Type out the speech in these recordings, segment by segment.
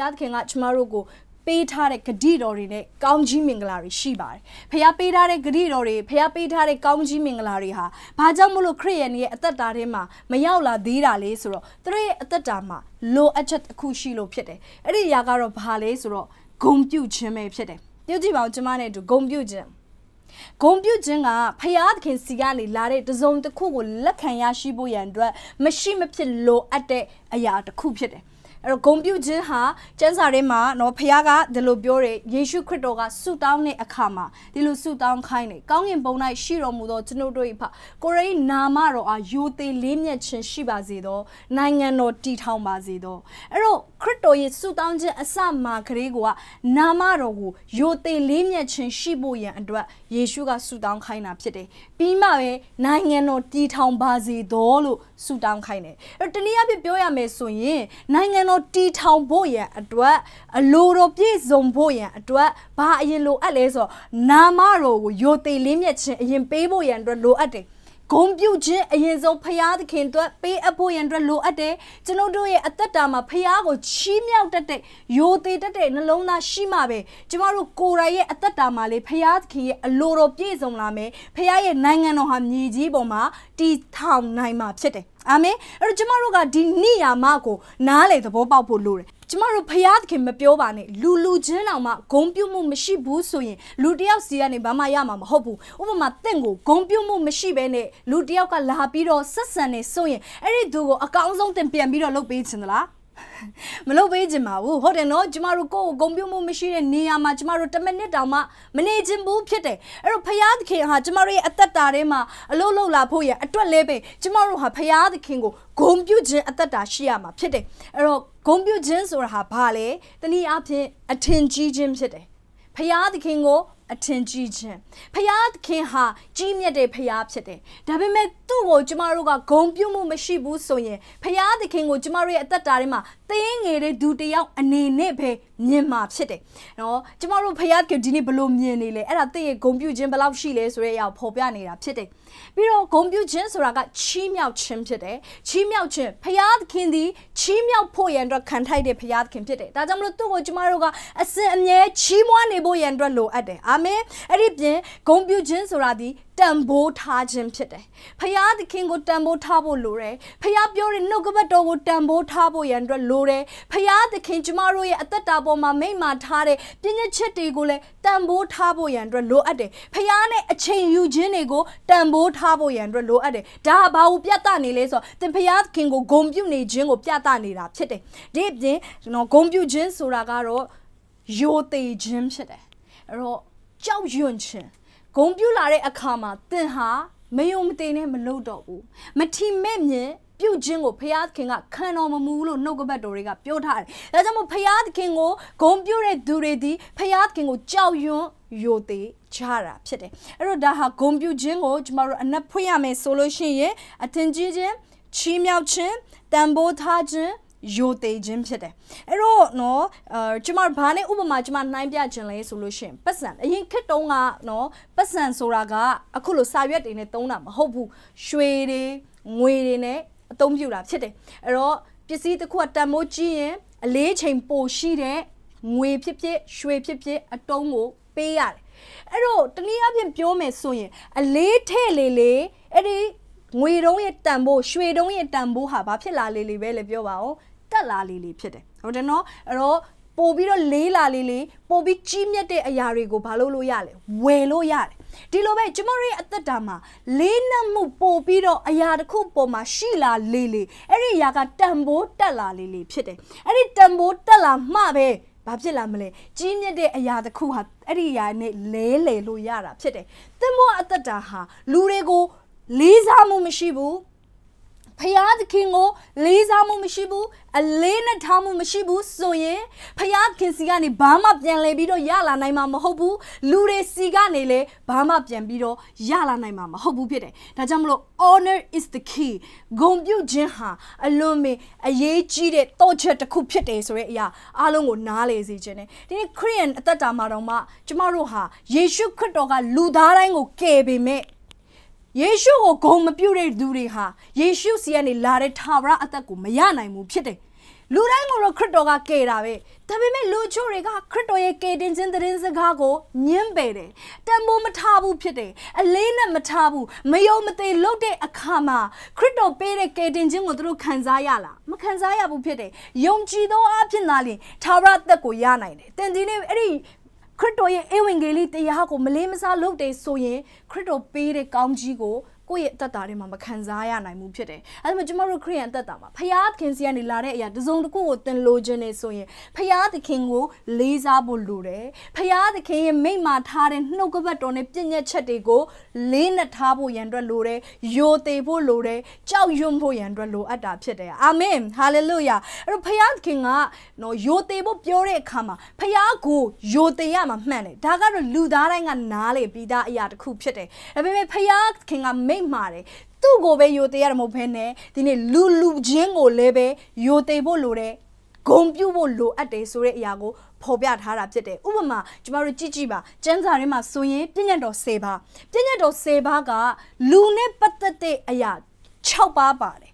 ရားသခင်ကကျမတို့ကိုပေးထားတဲ့ဂတိတော်တွေနဲ့ကောင်းကြီးမင်္ဂလာတွေရှိပါတယ်။ဖះပေးထားတဲ့ဂတိတော်တွေဖះပေးထားတဲ့ကောင်းကြီးမင်္ဂလာတွေဟာဘာကြောင့်မလို့ခရစ်ယာန်ရဲ့အသက်တာထဲမှာမရောက်လာသေးတာလဲဆိုတော့သူတို့ရဲ့အသက်တာမှာလိုအပ်ချက်တစ်ခုရှိလို့ဖြစ်တယ်။အဲ့ဒီအရာကတော့ဘာလဲဆိုတော့ဂုံပြုတ်ခြင်းပဲဖြစ်တယ်။ပြုတ်ကြည့်ပါဦးကျမနဲ့အတူဂုံပြုတ်ခြင်းဂုံပြုတ်ခြင်းကဖရာသခင်စီကနေလာတဲ့တစုံတစ်ခုကိုလက်ခံရရှိဖို့ရန်အတွက်မရှိမဖြစ်လိုအပ်တဲ့အရာတစ်ခုဖြစ်တယ်အဲ့တော့ဂုံပြုခြင်းဟာကျမ်းစာထဲမှာနော်ဖခင်ကဒီလိုပြောတယ်ယေရှုခရစ်တော်ကဆုတောင်းတဲ့အခါမှာဒီလိုဆုတောင်းခိုင်းတယ်ကောင်းကင်ဘုံ၌ရှိတော်မူသောကျွန်ုပ်တို့၏ဖကိုရိနာမတော်အားယိုသေးလေးမြတ်ခြင်းရှိပါစေသောနိုင်ငံတော်တည်ထောင်ပါစေသောအဲ့တော့ခရစ်တော်ရဲ့ဆုတောင်းခြင်းအစမှာကလေးကနာမတော်ကိုယိုသေလေးမြတ်ခြင်းရှိဖို့ရန်အတွက်ယေရှုကဆုတောင်းခိုင်းတာဖြစ်တယ်။ပြီးမှပဲနိုင်ငံတော်တည်ထောင်ပါစေတော်လို့ဆုတောင်းခိုင်းတယ်။အဲတနည်းအားဖြင့်ပြောရမယ်ဆိုရင် နိုင်ငံတော်တည်ထောင်ဖို့ရန်အတွက်အလိုတော်ပြည့်စုံဖို့ရန်အတွက်ဘာအရင်လိုအပ်လဲဆိုတော့နာမတော်ကိုယိုသေလေးမြတ်ခြင်းအရင်ပေးဖို့ရန်အတွက်လိုအပ်တယ်။ဂုံပြုတ်ခြင်းအရင်ဆုံးဖရာသခင်အတွက်ပေးအပ်ဖို့ရန်အတွက်လိုအပ်တယ်ကျွန်တို့တို့ရဲ့အသက်တာမှာဖရာကိုချီးမြှောက်တတ်တဲ့ရိုသေတတ်တဲ့နှလုံးသားရှိမှပဲကျမတို့ကိုယ်တိုင်ရဲ့အသက်တာမှာလေဖရာသခင်ရဲ့အလိုတော်ပြည့်စုံလာမယ်ဖရာရဲ့နိုင်ငံတော်ဟာမြေကြီးပေါ်မှာတည်ထောင်နိုင်မှာဖြစ်တယ်အာမင်အဲ့တော့ကျမတို့ကဒီနိယာမကိုနားလေသဘောပေါက်ဖို့လိုတယ်ကျမတို့ဖျားသခင်မပြောပါနဲ့လူလူချင်းတောင်မှဂုံပြုတ်မှုမရှိဘူးဆိုရင်လူတယောက်စီကနေဘာမှရမှာမဟုတ်ဘူးဥပမာတင့်ကိုဂုံပြုတ်မှုမရှိဘဲနဲ့လူတယောက်ကလာပြီးတော့ဆက်ဆံနေဆိုရင်အဲ့ဒီသူကိုအကောင်းဆုံးတင်ပြန်ပြီးတော့လုပ်ပေးခြင်းသလားမလုပ်ပေးကြပါဘူးဟုတ်တယ်နော်ကျမတို့ကိုယ်ကိုဂုံပြုတ်မှုမရှိတဲ့နေရာမှာကျမတို့တမနစ်တောင်မှမနေခြင်းဘူးဖြစ်တယ်အဲ့တော့ဖရာသခင်ဟာကျမတို့ရဲ့အသက်တာထဲမှာအလုံးလုံးလာဖို့ရအတွက်လဲပဲကျမတို့ဟာဖရာသခင်ကိုဂုံပြုတ်ခြင်းအသက်တာရှိရမှာဖြစ်တယ်အဲ့တော့ဂုံပြုခြင်းဆိုတာဟာဘာလဲတနည်းအားဖြင့်အထင်ကြီးခြင်းဖြစ်တယ်ဖျားသခင်ကိုအထင်ကြီးခြင်းဖျားသခင်ဟာကြီးမြတ်တဲ့ဖျားဖြစ်တယ်ဒါပေမဲ့သူ့ကိုကျမတို့ကဂုံပြုမှုမရှိဘူးဆိုရင်ဖျားသခင်ကိုကျမတို့ရဲ့အသက်တာထဲမှာသင်းငယ်တဲ့သူတယောက်အနေနဲ့ပဲမြင်မှာဖြစ်တယ်နော်ကျမတို့ဖျားသခင်ဒီနေ့ဘလို့မြင်နေလဲအဲ့ဒါသင်ရဲ့ဂုံပြုခြင်းဘလောက်ရှိလဲဆိုတဲ့အရာကိုဖော်ပြနေတာဖြစ်တယ်ပြီးတော့ဂုံပြုခြင်းဆိုတာကချီးမြှောက်ခြင်းဖြစ်တယ်ချီးမြှောက်ခြင်းဖရာသခင်သည်ချီးမြှောက်ဖို့ရန်အတွက်ခံထိုက်တဲ့ဖရာသခင်ဖြစ်တယ်ဒါကြောင့်မလို့သူ့ကိုကျမတို့ကအစဉ်အမြဲချီးမွမ်းနေဖို့ရန်အတွက်လိုအပ်တယ်အာမင်အဲ့ဒီပြင်ဂုံပြုခြင်းဆိုတာဒီတန်ဖိုးထားခြင်းဖြစ်တယ်။ဖရာသခင်ကိုတန်ဖိုးထားဖို့လိုတယ်။ဖရာပြောတဲ့နှုတ်ကပတ်တော်ကိုတန်ဖိုးထားဖို့ရန်အတွက်လိုတယ်။ဖရာသခင်ကျမတို့ရဲ့အသက်တာပေါ်မှာမိမ့်မာထားတဲ့ပြည့်ညက်ချက်တွေကိုလည်းတန်ဖိုးထားဖို့ရန်အတွက်လိုအပ်တယ်။ဖရာနဲ့အချိန်ယူခြင်းတွေကိုတန်ဖိုးထားဖို့ရန်အတွက်လိုအပ်တယ်။ဒါဘာကိုပြသနေလဲဆိုတော့သင်ဖရာသခင်ကိုဂုဏ်ပြုနေခြင်းကိုပြသနေတာဖြစ်တယ်။ဒီအပြင်နော်ဂုဏ်ပြုခြင်းဆိုတာကတော့ယိုသေးခြင်းဖြစ်တယ်။အဲ့တော့ကြောက်ရွံ့ခြင်းဂုံပြူလာတဲ့အခါမှာသင်ဟာမယုံမသိနဲ့မလုပ်တော့ဘူးမထီမဲ့မြင်ပြုတ်ခြင်းကိုဖရာသခင်ကခံတော်မမူလို့နှုတ်ကပတ်တော်တွေကပြောထားတယ်။ဒါကြောင့်မို့ဖရာသခင်ကိုဂုံပြုတ်တဲ့သူတွေဒီဖရာသခင်ကိုကြောက်ရွံ့ယိုသေးကြတာဖြစ်တယ်။အဲ့တော့ဒါဟာဂုံပြုတ်ခြင်းကိုကျမတို့အနက်ဖွင့်ရမယ်ဆိုလို့ရှိရင်အထင်ကြီးခြင်းချီးမြှောက်ခြင်းတန်ဖိုးထားခြင်းယိုသေးခြင်းဖြစ်တယ်အဲ့တော့နော်အဲကျမဘာနဲ့ဥပမာကျမနှိုင်းပြခြင်းလဲဆိုလို့ရှိရင် ပတ်စံအရင်ခက်တုံးကနော်ပတ်စံဆိုတာကအခုလိုစာရွက်တွေနဲ့တုံးတာမဟုတ်ဘူးရွှေတွေငွေတွေနဲ့အသုံးပြုတာ ဖြစ်တယ်အဲ့တော့ပစ္စည်းတစ်ခုကတန်မိုးကြီးရင်အလေးချိန်ပိုရှိတဲ့ငွေဖြစ်ဖြစ် ရွှေဖြစ်ဖြစ် အတုံးကိုပေးရတယ်အဲ့တော့တနည်းအားဖြင့်ပြောမယ်ဆိုရင် အလေးထဲ့လေလေအဲ့ဒီငွေတုံးရဲ့တန်ဖိုးရွှေတုံးရဲ့တန်ဖိုးဟာဘာဖြစ်လာလေလေပဲလေပြောပါအောင်သက်လာလေးလေးဖြစ်တယ်။ဟုတ်တယ်နော်။အဲ့တော့ပို့ပြီးတော့လေးလာလေးလေးပို့ပြီးကြီးမြတ်တဲ့အရာတွေကိုဘာလို့လို့ရလဲ။ဝယ်လို့ရတယ်။ဒီလိုပဲကျမတို့ရဲ့အသက်တာမှာ လေးနက်မှုပို့ပြီးတော့အရာတစ်ခုပေါ်မှာရှိလာလေးလေးအဲ့ဒီအရာကတန်ဖိုးတက်လာလေးလေးဖြစ်တယ်။အဲ့ဒီတန်ဖိုးတက်လာမှပဲဘာဖြစ်လာမလဲကြီးမြတ်တဲ့အရာတစ်ခုဟာအဲ့ဒီအရာနဲ့လဲလေလို့ရတာဖြစ်တယ်။သင်မောအသက်တာဟာ လူတွေကိုလေးစားမှုမရှိဘူး။ဖရာသခင်ကိုလေးစားမှုမရှိဘူးအလေးနဲ့ထားမှုမရှိဘူးဆိုရင်ဖရာခင်စီကနေဘာမှပြန်လဲပြီးတော့ရလာနိုင်မှာမဟုတ်ဘူးလူတွေစီကနေလည်းဘာမှပြန်ပြီးတော့ရလာနိုင်မှာမဟုတ်ဘူးဖြစ်တယ်ဒါကြောင့်မလို့ honor is the key ဂုဏ်ပြုခြင်းဟာအလွန်မင်းအရေးကြီးတဲ့တော့ချက်တစ်ခုဖြစ်တယ်ဆိုတဲ့အရာအားလုံးကိုနားလေစေခြင်းနဲ့ဒီနေ့ခရစ်ယာန်အသက်တာမှာတော့မှကျမတို့ဟာယေရှုခရစ်တော်ကလူသားတိုင်းကိုကယ်ပေမဲ့ယေရှုကိုဂုံမပြုတ်တဲ့လူတွေဟာယေရှုစီကနေလာတဲ့ထာဝရအသက်ကိုမရနိုင်ဘူးဖြစ်တယ်လူတိုင်းကိုတော့ခရစ်တော်ကကယ်တာပဲဒါပေမဲ့လူချို့တွေကခရစ်တော်ရဲ့ကယ်တင်ခြင်းသတင်းစကားကိုညှင်းပယ်တယ်တန်ဖိုးမထားဘူးဖြစ်တယ်အလေးနဲ့မထားဘူးမယုံမသိလုပ်တဲ့အခါမှာခရစ်တော်ပေးတဲ့ကယ်တင်ခြင်းကိုသူတို့ခံစားရလားမခံစားရဘူးဖြစ်တယ်ယုံကြည်သောအဖြစ်သာလျှင်ထာဝရသက်ကိုရနိုင်တယ်တင်ဒီနေ့အဲ့ဒီခရစ်တော်ရဲ့ဧဝံဂေလိတရားကိုမလေးမစားလုပ်တယ်ဆိုရင်ခရစ်တော်ပေးတဲ့ကောင်းကြီးကိုကိုယ့်ရဲ့အသက်တာထဲမှာမခံစားရနိုင်ဘူးဖြစ်တယ်။အဲဒါမှကျမတို့ခရိယန်အသက်တာမှာဖယားသခင်စီကနေလာတဲ့အရာတစ်စုံတစ်ခုကိုသင်လိုချင်နေဆိုရင်ဖယားသခင်ကို လေးစားဖို့လိုတယ်။ဖယားသခင်ရဲ့မိမာထားတဲ့နှုတ်ကပတ်တော်နဲ့ပြည့်ညက်ချက်တွေကိုလေးနက်ထားဖို့ရန်အတွက်လိုတယ်။ယိုသေးဖို့လိုတယ်။ကြောက်ရွံ့ဖို့ရန်အတွက်လိုအပ်တာဖြစ်တယ်။အာမင်။ဟာလေလုယာ။အဲ့တော့ဖယားသခင်ကနော်ယိုသေးဖို့ပြောတဲ့အခါမှာဖယားကိုယိုသေးရမှာမှန်တယ်။ဒါကတော့လူသားတိုင်းကနားလေပြီးသားအရာတစ်ခုဖြစ်တယ်။ဒါပေမဲ့ဖယားခင်ကမိတ်မှားတယ်သူ့ကိုပဲယိုသေးရမှာမဟုတ်ဘဲနဲ့ဒီနေ့လူလူချင်းကိုလည်းပဲယိုသေးဖို့လိုတယ်ဂုံပြုတ်ဖို့လိုအပ်တယ်ဆိုတဲ့အရာကိုဖော်ပြထားတာဖြစ်တယ်ဥပမာကျမတို့ကြည့်ကြည့်ပါစံစာထဲမှာဆိုရင်ပြည့်ညတ်တော်10ပါးပြည့်ညတ်တော်10ပါးကလူနဲ့ပတ်သက်တဲ့အရာ6ပါးပါတယ်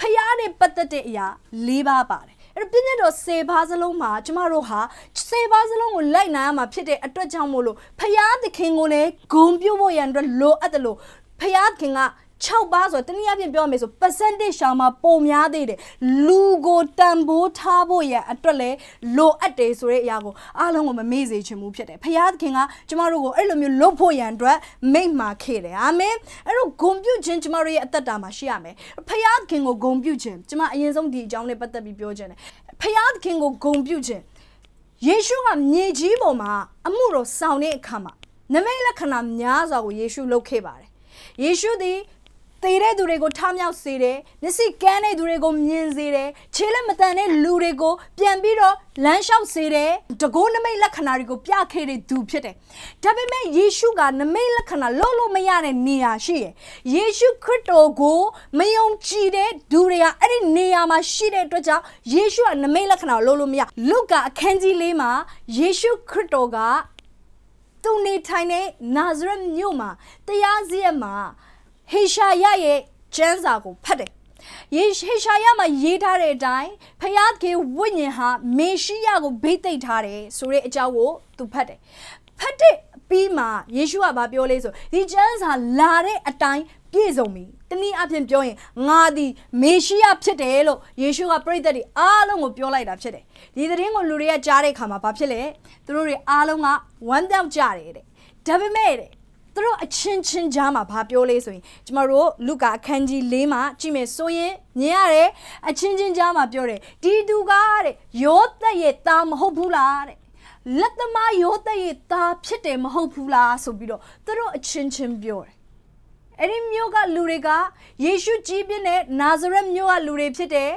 ဖျားနဲ့ပတ်သက်တဲ့အရာ၄ပါးပါတယ်အဲ့တော့ပြည့်ညတ်တော်10ပါးစလုံးမှာကျမတို့ဟာ10ပါးစလုံးကိုလိုက်နာရမှာဖြစ်တဲ့အတွက်ကြောင့်မို့လို့ဖျားသခင်ကိုလည်းဂုံပြုတ်ဖို့ရန်အတွက်လိုအပ်တယ်လို့ဖျားခင်က6ပါးဆိုတော့တနည်းအားဖြင့်ပြောမယ်ဆို percentage ရှာမှာပုံများသေးတယ်လူကိုတန်ဖိုးထားဖို့ရအတွက်လဲလိုအပ်တယ်ဆိုတဲ့အရာကိုအားလုံးကိုမမေ့စေချင်ဘူးဖြစ်တယ်ဖခင်ကကျမတို့ကိုအဲ့လိုမျိုးလုပ်ဖို့ရန်အတွက်မိန့်မှာခဲ့တယ်အာမင်အဲ့တော့ဂုံပြုခြင်းကျမတို့ရဲ့အသက်တာမှာရှိရမယ်ဖခင်ကိုဂုံပြုခြင်းကျမအရင်ဆုံးဒီအကြောင်းလေးပတ်သက်ပြီးပြောခြင်းတယ်ဖခင်ကိုဂုံပြုခြင်းယေရှုကမြေကြီးပေါ်မှာအမှုတော်ဆောင်တဲ့အခါမှာနမိတ်လက္ခဏာများစွာကိုယေရှုလုပ်ခဲ့ပါတယ်ယေရှုသည်သေတဲ့သူတွေကိုထမြောက်စေတယ်။မျက်စိကန်းတဲ့သူတွေကိုမြင်စေတယ်။ခြေလက်မတန်တဲ့လူတွေကို ပြန်ပြီးတော့လမ်းလျှောက်စေတယ်။တကိုးနမိတ်လက္ခဏာတွေကိုပြခဲ့တဲ့သူဖြစ်တယ်။ဒါပေမဲ့ယေရှုကနမိတ်လက္ခဏာလုံးလုံးမရတဲ့နေရာရှိရယ်။ယေရှုခရစ်တော်ကိုမယုံကြည်တဲ့သူတွေကအဲ့ဒီနေရာမှာရှိတဲ့အတွက်ကြောင့်ယေရှုကနမိတ်လက္ခဏာလုံးလုံးမရ။လုကာအခန်းကြီး၄မှာယေရှုခရစ်တော်ကသူနေထိုင်တဲ့နာဇရက်မြို့မှာတရားစရက်မှာဟေရှာယရဲ့ကျမ်းစာကိုဖတ်တယ်ယေဟေရှာယမှာရေးထားတဲ့အတိုင်းဖယားကေဝိညာဉ်ဟာမေရှိယကိုဗိတ်သိက်ထားတယ်ဆိုတဲ့အကြောင်းကိုသူဖတ်တယ်ဖတ်တဲ့ပြီးမှယေရှုကဘာပြောလဲဆိုဒီကျမ်းစာလာတဲ့အတိုင်းပြည့်စုံပြီတနည်းအားဖြင့်ပြောရင်ငါသည်မေရှိယဖြစ်တယ်လို့ယေရှုကပရိသတ်တွေအားလုံးကိုပြောလိုက်တာဖြစ်တယ်ဒီသတင်းကိုလူတွေကကြားတဲ့အခါမှာဘာဖြစ်လဲသူတို့တွေအားလုံးကဝမ်းတောက်ကြတယ်တဲ့ဒါပေမဲ့တဲ့သူတို့အချင်းချင်းကြားမှာဘာပြောလဲဆိုရင် ကျမတို့လူကအခန်းကြီး၄မှာကြည့်မယ်ဆိုရင်မြင်ရတယ်အချင်းချင်းကြားမှာပြောတယ်ဒီသူကတဲ့ယောသက်ရဲ့သားမဟုတ်ဘူးလားတဲ့လက်သမားယောသက်ရဲ့သားဖြစ်တယ်မဟုတ်ဘူးလားဆိုပြီးတော့သူတို့အချင်းချင်းပြောတယ်အဲ့ဒီမြို့ကလူတွေကယေရှုကြီးပြင်းတဲ့နာဇရက်မြို့ကလူတွေဖြစ်တယ်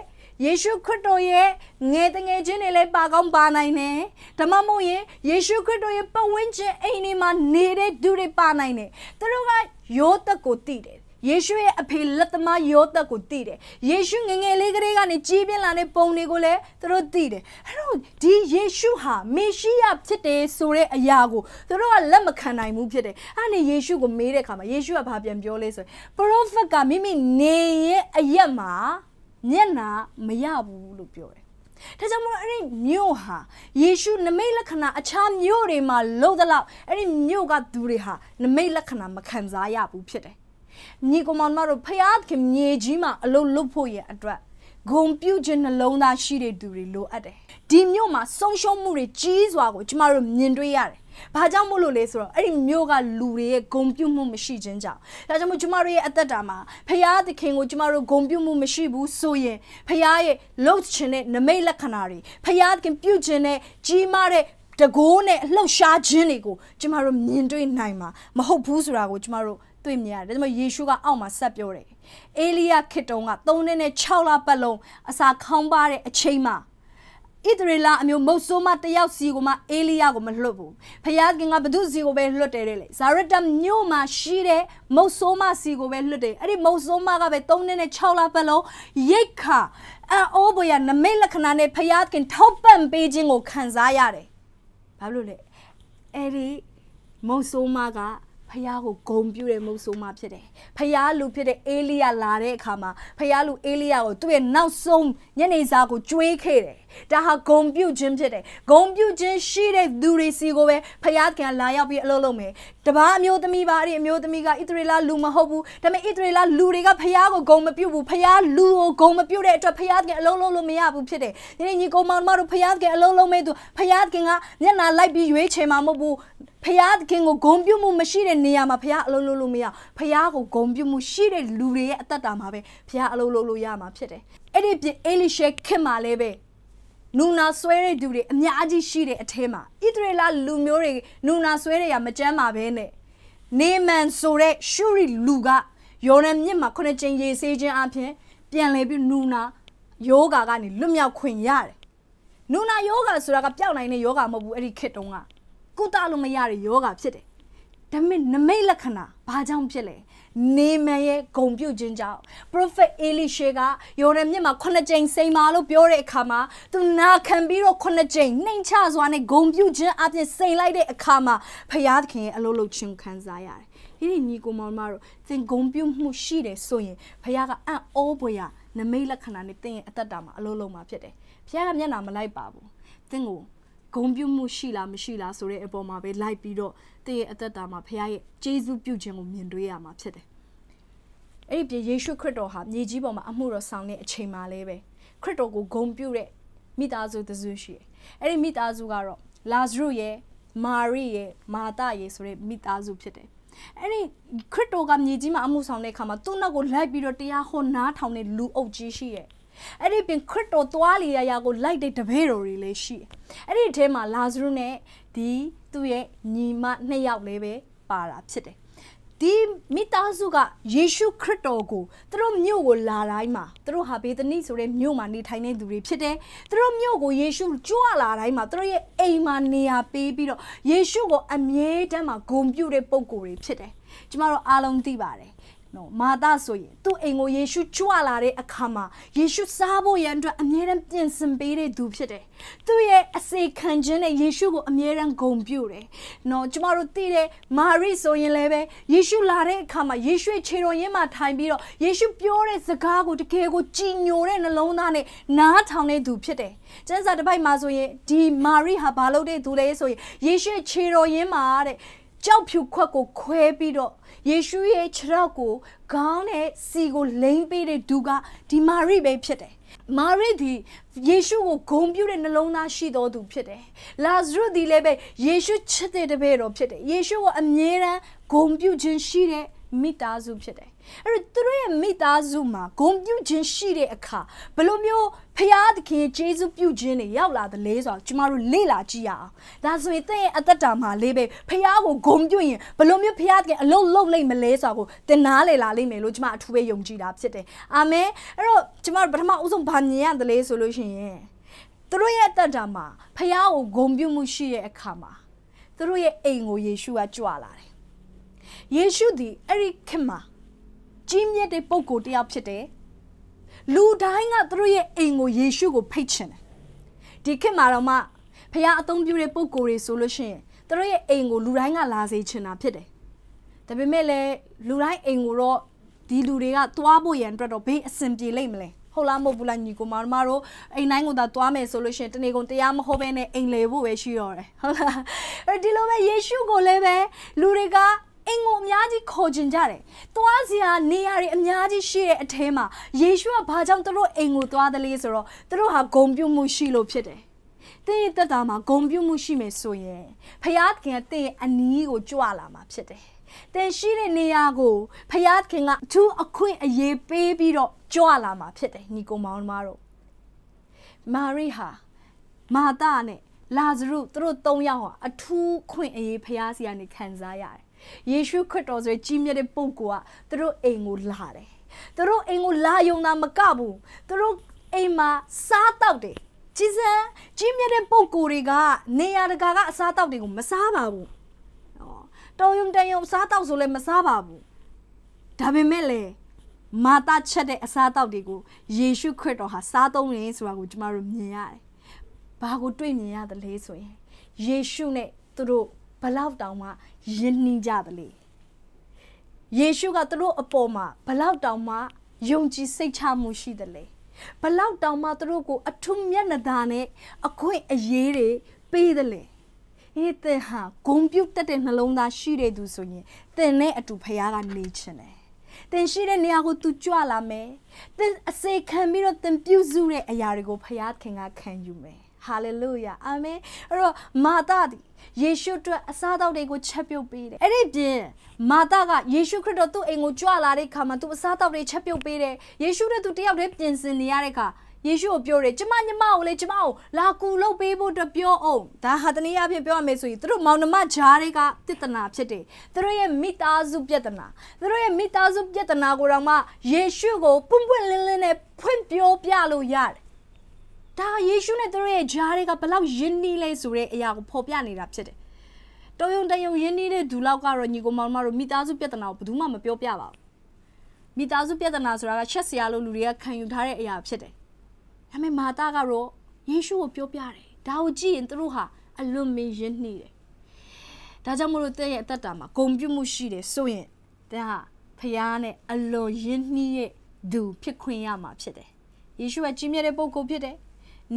ယေရှုခရစ်တော်ရဲ့ငယ်တငယ်ချင်းတွေလည်းပါကောင်းပါနိုင်တယ်။ဓမ္မမို့ရင်ယေရှုခရစ်တော်ရဲ့ပဝန်းကျင်အိမ်တွေမှာနေတဲ့သူတွေပါနိုင်တယ်။သူတို့ကယောသက်ကိုတည်တယ်ယေရှုရဲ့အဖေလက်သမားယောသက်ကိုသိတယ်ယေရှုငငယ်လေးကလေးကနေကြီးပြင်းလာတဲ့ပုံတွေကိုလည်းသူတို့သိတယ်အဲ့တော့ဒီယေရှုဟာမေရှိယဖြစ်တယ်ဆိုတဲ့အရာကိုသူတို့ကလက်မခံနိုင်ဘူးဖြစ်တယ်အဲ့ဒါယေရှုကိုမေးတဲ့အခါမှာယေရှုကဘာပြန်ပြောလဲဆိုရင်ပရောဖက်ကမိမိနေရဲ့အရက်မှာမျက်နာမရဘူးလို့ပြောတယ်ဒါကြောင့်မို့အဲ့ဒီမြို့ဟာယေရှုနမိတ်လက္ခဏာအခြားမြို့တွေမှာလို့တလောက်အဲ့ဒီမြို့ကသူတွေဟာနမိတ်လက္ခဏာမခံစားရဘူးဖြစ်တယ်ညီကောင်မတို့ဖယားခင်မြေကြီးမှာအလုပ်လုပ်ဖို့ရအတွက်ဂုံပြုခြင်းနှလုံးသားရှိတဲ့သူတွေလိုအပ်တယ်ဒီမြို့မှာဆုံးရှုံးမှုတွေကြီးစွာကိုကျမတို့မြင်တွေ့ရတယ်ဘာကြောင့်မို့လို့လဲဆိုတော့အဲ့ဒီမျိုးကလူတွေရဲ့ဂုံပြုမှုမရှိခြင်းကြောင့်ဒါကြောင့်မို့ကျမတို့ရဲ့အသက်တာမှာဖရာသခင်ကိုကျမတို့ဂုံပြုမှုမရှိဘူးဆိုရင်ဖရာရဲ့လှုပ်ခြင်းတဲ့နမိတ်လက္ခဏာတွေဖရာသခင်ပြုခြင်းတဲ့ကြီးမားတဲ့တကိုးနဲ့အလှုပ်ရှားခြင်းတွေကိုကျမတို့မြင်တွေ့နိုင်မှာမဟုတ်ဘူးဆိုတာကိုကျမတို့တွေ့မြင်ရတယ်ဒါကြောင့်ယေရှုကအောက်မှာဆက်ပြောတယ်အေလိယခေတုံက3နဲ့6လပတ်လုံးအစာခေါင်းပါတဲ့အချိန်မှာဣသရေလအမျိုးမုတ်ဆိုးမတယောက်စီကိုမှအေလိယကိုမလွတ်ဘူးဖယားခင်ကဘသူစီကိုပဲလွတ်တယ်လေဇာရတမြို့မှာရှိတဲ့မုတ်ဆိုးမစီကိုပဲလွတ်တယ်အဲ့ဒီမုတ်ဆိုးမကပဲ3နဲ့6လပတ်လုံးရိတ်ခအိုးဘယာနမိတ်လက္ခဏာနဲ့ဖယားခင်ထောက်ပံ့ပေးခြင်းကိုခံစားရတယ်ဘာလို့လဲအဲ့ဒီမုတ်ဆိုးမကဖះကိုဂုံပြူတဲ့မုတ်ဆိုးမဖြစ်တယ်ဖះလူဖြစ်တဲ့အေလိယလာတဲ့အခါမှာဖះလူအေလိယကိုသူ့ရဲ့နောက်ဆုံးညနေစာကိုကြွေးခဲ့တယ်ဒါဟာဂုံပြုတ်ခြင်းဖြစ်တယ်ဂုံပြုတ်ခြင်းရှိတဲ့သူတွေစီကိုပဲဖယားကံလာရောက်ပြီးအလုပ်လုပ်မယ်တပားအမျိုးသမီးပါအဲ့အမျိုးသမီးကဣသရေလလူမဟုတ်ဘူးဒါပေမဲ့ဣသရေလလူတွေကဖယားကိုဂုံမပြုတ်ဘူးဖယားလူကိုဂုံမပြုတ်တဲ့အတွက်ဖယားကံအလုပ်လုပ်လို့မရဘူးဖြစ်တယ်ဒီနေ့ညီကောင်မောင်တို့ဖယားကံအလုပ်လုပ်မဲ့သူဖယားကံကမျက်နှာလိုက်ပြီးရွေးချယ်မှာမဟုတ်ဘူးဖယားခင်ကိုဂုံပြုမှုမရှိတဲ့နေရာမှာဖယားအလုပ်လုပ်လို့မရဖယားကိုဂုံပြုမှုရှိတဲ့လူတွေရဲ့အသက်တာမှာပဲဖယားအလုပ်လုပ်လို့ရမှာဖြစ်တယ်အဲ့ဒီပြင်အေလိရှေခင်မှာလည်းပဲနူနာဆွဲတဲ့သူတွေအများကြီးရှိတဲ့အထဲမှာဣသရေလလူမျိုးတွေနူနာဆွဲတွေကမကြမ်းပါပဲနဲ့နေမန်ဆိုတဲ့ရှုရီလူကယော်ဒန်မြစ်မှာခုနှစ်ကြိမ်ရေဆေးခြင်းအပြင် ပြန်လဲပြီးနူနာယောဂါကနေလွတ်မြောက်ခွင့်ရတယ်နူနာယောဂါဆိုတာကပျောက်နိုင်တဲ့ယောဂါမဟုတ်ဘူးအဲ့ဒီခေတ်တုန်းကကုသလို့မရတဲ့ယောဂါဖြစ်တယ်ဒါပေမဲ့နမိတ်လက္ခဏာဘာကြောင့်ဖြစ်လဲနေမန်ရဲ့ဂုံပြုတ်ခြင်းကြောင့် prophet elisha ကယော်ဒန်မြစ်မှာခုနှစ်ကြိမ်စိမ်ပါလို့ပြောတဲ့အခါမှာသူနာခံပြီးတော့ခုနှစ်ကြိမ်နှိမ်ချစွာနဲ့ဂုံပြုတ်ခြင်းအပြင်စိမ်လိုက်တဲ့အခါမှာဖျားသခင်ရဲ့အလိုလိုချင်းခံစားရတယ်။ဒီညီကိုမောင်မတို့သင်ဂုံပြုတ်မှုရှိတယ်ဆိုရင်ဖျားကအံ့ဩပွေရနမိတ်လက္ခဏာနဲ့သင်ရဲ့အသက်တာမှာအလိုလိုမှာဖြစ်တယ်။ဖျားကမျက်နှာမလိုက်ပါဘူး။သင်ကိုဂုံပြုမှုရှိလားမရှိလားဆိုတဲ့အပေါ်မှာပဲလိုက်ပြီးတော့သင်ရဲ့အသက်တာမှာဖခင်ရဲ့ကျေးဇူးပြုခြင်းကိုမြင်တွေ့ရမှာဖြစ်တယ်။အဲ့ဒီပြင်ယေရှုခရစ်တော်ဟာမြေကြီးပေါ်မှာအမှုတော်ဆောင်တဲ့အချိန်မှာလဲပဲခရစ်တော်ကိုဂုဏ်ပြုတဲ့မိသားစုတစ်စုရှိတယ်။အဲ့ဒီမိသားစုကတော့လာဇရုရဲ့မာရိရဲ့မာသရဲ့ဆိုတဲ့မိသားစုဖြစ်တယ်။အဲ့ဒီခရစ်တော်ကမြေကြီးမှာအမှုဆောင်တဲ့အခါမှာသူ့နောက်ကိုလိုက်ပြီးတော့တရားဟောနားထောင်တဲ့လူအုပ်ကြီးရှိရဲ့။အဲ့ဒီပြင်ခရစ်တော်သွားလေရာရာကိုလိုက်တဲ့တပည့်တော်တွေလည်းရှိတယ်။အဲ့ဒီအထဲမှာလာဇရုနဲ့ဒီသူ့ရဲ့ညီမနှစ်ယောက်လေးပဲပါတာဖြစ်တယ်ဒီမိသားစုကယေရှုခရစ်တော်ကိုသူတို့မြို့ကိုလာတိုင်းမှာသူတို့ဟာဘေသနိဆိုတဲ့မြို့မှာနေထိုင်နေသူတွေဖြစ်တယ်။သူတို့မြို့ကိုယေရှုကြွလာတိုင်းမှာသူတို့ရဲ့အိမ်မှာနေရာပေးပြီးတော့ယေရှုကိုအမြဲတမ်းမှာဂုဏ်ပြုတဲ့ပုံကိုယ်တွေဖြစ်တယ်။ကျမတို့အားလုံးသိပါတယ်နော်မာသဆိုရင်သူ့အိမ်ကိုယေရှုကြွလာတဲ့အခါမှာယေရှုစားဖို့ရန်အတွက်အမြဲတမ်းပြင်ဆင်ပေးတဲ့သူဖြစ်တယ်။သူ့ရဲ့အစေခံခြင်းနဲ့ယေရှုကိုအမြဲတမ်းဂုဏ်ပြုတယ်။နော်ကျမတို့သိတဲ့မာရိဆိုရင်လည်းပဲယေရှုလာတဲ့အခါမှာယေရှုခြေတော်ရင်းမှာထိုင်ပြီးတော့ယေရှုပြောတဲ့စကားကိုတကယ်ကိုကြည်ညိုတဲ့နှလုံးသားနဲ့နားထောင်တဲ့သူဖြစ်တယ်။ကျမ်းစာတစ်ပိုက်မှာဆိုရင်ဒီမာရိဟာဘာလုပ်တဲ့သူလဲဆိုရင်ယေရှုခြေတော်ရင်းမှာတဲ့ကြောက်ဖြူခွက်ကိုခွဲပြီးတော့ယေရှုရဲ့ခြေထောက်ကိုခေါင်းနဲ့စီကိုလိမ့်ပေးတဲ့သူကဒီမာရိပဲဖြစ်တယ်မာရိဒီယေရှုကိုဂုဏ်ပြုတဲ့နှလုံးသားရှိတော်သူဖြစ်တယ်။လာဇရုဒီလည်းပဲယေရှုချစ်တဲ့တပည့်တော်ဖြစ်တယ်။ယေရှုကိုအမြဲတမ်းဂုဏ်ပြုခြင်းရှိတဲ့မိသားစုဖြစ်တယ်အဲ့တော့သူတို့ရဲ့မိသားစုမှာဂုံပြုခြင်းရှိတဲ့အခါဘယ်လိုမျိုးဖျားသခင်ယေရှုပြုခြင်းတွေရောက်လာသလဲဆိုတော့ကျမတို့လေ့လာကြည့်ရအောင်ဒါဆိုရင်သင်ရဲ့အသက်တာမှာလေးပဲဖျားကိုဂုံပြုရင်ဘယ်လိုမျိုးဖျားသခင်အလုံးလုံးလိမ့်မလဲဆိုတာကိုသင်နားလည်လာလိမ့်မယ်လို့ကျမအထူးပဲယုံကြည်တာဖြစ်တယ်အာမင်အဲ့တော့ကျမတို့ပထမဦးဆုံးဗာမြင်ရသလဲဆိုလို့ရှိရင်သူတို့ရဲ့အသက်တာမှာဖျားကိုဂုံပြုမှုရှိတဲ့အခါမှာသူတို့ရဲ့အိမ်ကိုယေရှုကကြွလာတယ်ယေရှုဒီအဲ့ဒီခင်မှာကြီးမြတ်တဲ့ပုံကိုတယောက်ဖြစ်တယ်လူတိုင်းကသူတို့ရဲ့အိမ်ကိုယေရှုကိုဖိတ်ချင်တယ်ဒီခေတ်မှာတော့မှဖခင်အသုံးပြုတဲ့ပုံကိုတွေဆိုလို့ရှိရင်သူတို့ရဲ့အိမ်ကိုလူတိုင်းကလာစေချင်တာဖြစ်တယ်ဒါပေမဲ့လည်းလူတိုင်းအိမ်ကိုတော့ဒီလူတွေကသွားဖို့ရန်အတွက်တော့ဘေးအဆင်ပြေလိမ့်မလဲဟုတ်လားမဟုတ်ဘူးလားညီကိုမတို့အိမ်တိုင်းကိုသာသွားမယ်ဆိုလို့ရှိရင်တနေ့ကုန်တရားမဟုတ်ဘဲနဲ့အိမ်လေဖို့ပဲရှိတော့တယ်ဟုတ်လားအဲဒီလိုပဲယေရှုကိုလည်းပဲလူတွေကအင်ကိုအများကြီးခေါ်ကျင်ကြတယ်။သွားစရာနေရာတွေအများကြီးရှိတဲ့အထဲမှာယေရှုကဘာကြောင့်သူတို့အင်ကိုသွားသလဲဆိုတော့သူတို့ဟာဂုံပြုမှုရှိလို့ဖြစ်တယ်။တင်းရဲ့တက်တာမှာဂုံပြုမှုရှိမယ်ဆိုရင်ဖယားခင်ကတင်းရဲ့အနီးကိုကြွလာမှာဖြစ်တယ်။တင်ရှိတဲ့နေရာကိုဖယားခင်ကသူအခွင့်အရေးပေးပြီးတော့ကြွလာမှာဖြစ်တယ်ညီကောင်မောင်တို့မာရိဟာမာတာနဲ့လာဇရုသူတို့၃ယောက်ဟာအထူးခွင့်အရေးဖျားစီကနေခံစားရတယ်ယေရှုခရစ်တော်ဆိုကြီးမြတ်တဲ့ပုဂ္ဂိုလ်ကသူတို့အိမ်ကိုလာတယ်သူတို့အိမ်ကိုလာယုံတာမကဘူးသူတို့အိမ်မှာစားတောက်တယ်ကြီးစံကြီးမြတ်တဲ့ပုဂ္ဂိုလ်တွေကနေရာတကာကအစားတောက်တွေကို မစားပါဘူးတော်ယုံတန်ယုံအစားတောက်ဆိုလည်းမစားပါဘူးဒါပေမဲ့လည်းမာတာချက်တဲ့အစားအသောက်တွေကိုယေရှုခရစ်တော်ဟာစားသုံးတယ်ဆိုတာကိုကျမတို့မြင်ရတယ်။ဘာကိုတွေ့မြင်ရသလဲဆိုရင်ယေရှုနဲ့သူတို့ဘလောက်တောင်မှယဉ်နှီးကြသလဲယေရှုကသူတို့အပေါ်မှာဘလောက်တောင်မှယုံကြည်စိတ်ချမှုရှိသလဲဘလောက်တောင်မှသူတို့ကို အထုမျက်နှာသာနဲ့အခွင့်အရေးတွေပေးသလဲဟေးသင်ဟာဂုံပြုတ်တက်တဲ့နှလုံးသားရှိတဲ့သူဆိုရင်သင်နဲ့အတူဖရားကနေချင်တယ်သင်ရှိတဲ့နေရာကို तू ကြွလာမယ်သင်အစေခံပြီးတော့သင်ပြုစုတဲ့အရာတွေကို ဖရားခင်ကခံယူမယ်ဟာလေလုယာအာမင်အဲ့တော့မာသသည်ယေရှုအတွက်အစားအသောက်တွေကိုချက်ပြုတ်ပေးတယ်။အဲ့ဒီပြင်မာသကယေရှုခရစ်တော်သူ့အိမ်ကိုကြွလာတဲ့ခါမှာသူအစားအသောက်တွေချက်ပြုတ်ပေးတယ်။ယေရှုနဲ့သူတယောက်တည်းပြင်ဆင်နေရတဲ့ခါယေရှုကိုပြောတယ်ကျမညီမကိုလေကျမကိုလာကူလုပ်ပေးဖို့တပြောအောင်ဒါဟာတနည်းအားဖြင့်ပြောရမယ်ဆိုရင်သူတို့မောင်နှမဂျားတွေကပြဿနာဖြစ်တယ်သူတို့ရဲ့မိသားစုပြဿနာသူတို့ရဲ့မိသားစုပြဿနာကိုတော့မှယေရှုကိုပွန့်ပွန့်လင်းလင်းနဲ့ဖွင့်ပြောပြလို့ရတယ်ဒါယေရှုနဲ့သူတို့ရဲ့ဂျားတွေကဘလောက်ယဉ်နီးလဲဆိုတဲ့အရာကိုဖော်ပြနေတာဖြစ်တယ်။တော်ယုံတယုံယဉ်နီးတဲ့ဒူလောက်ကတော့ညီကိုမောင်မတို့မိသားစုပြဿနာကိုဘယ်သူမှမပြောပြပါဘူး။မိသားစုပြဿနာဆိုတာကချက်စရာလို့လူတွေကခံယူထားတဲ့အရာဖြစ်တယ်။ဒါပေမဲ့မာတာကတော့ယေရှုကိုပြောပြတယ်။ဒါကိုကြည့်ရင်သူတို့ဟာအလွန်မင်းယဉ်နီးတယ်။ဒါကြောင့်မလို့တဲ့ရဲ့အသက်တာမှာဂုံပြုမှုရှိတယ်ဆိုရင်တဲ့ဟာဖခင်နဲ့အလွန်ယဉ်နီးတဲ့သူဖြစ်ခွင့်ရမှာဖြစ်တယ်။ယေရှုကကြီးမြတ်တဲ့ပုဂ္ဂိုလ်ဖြစ်တယ်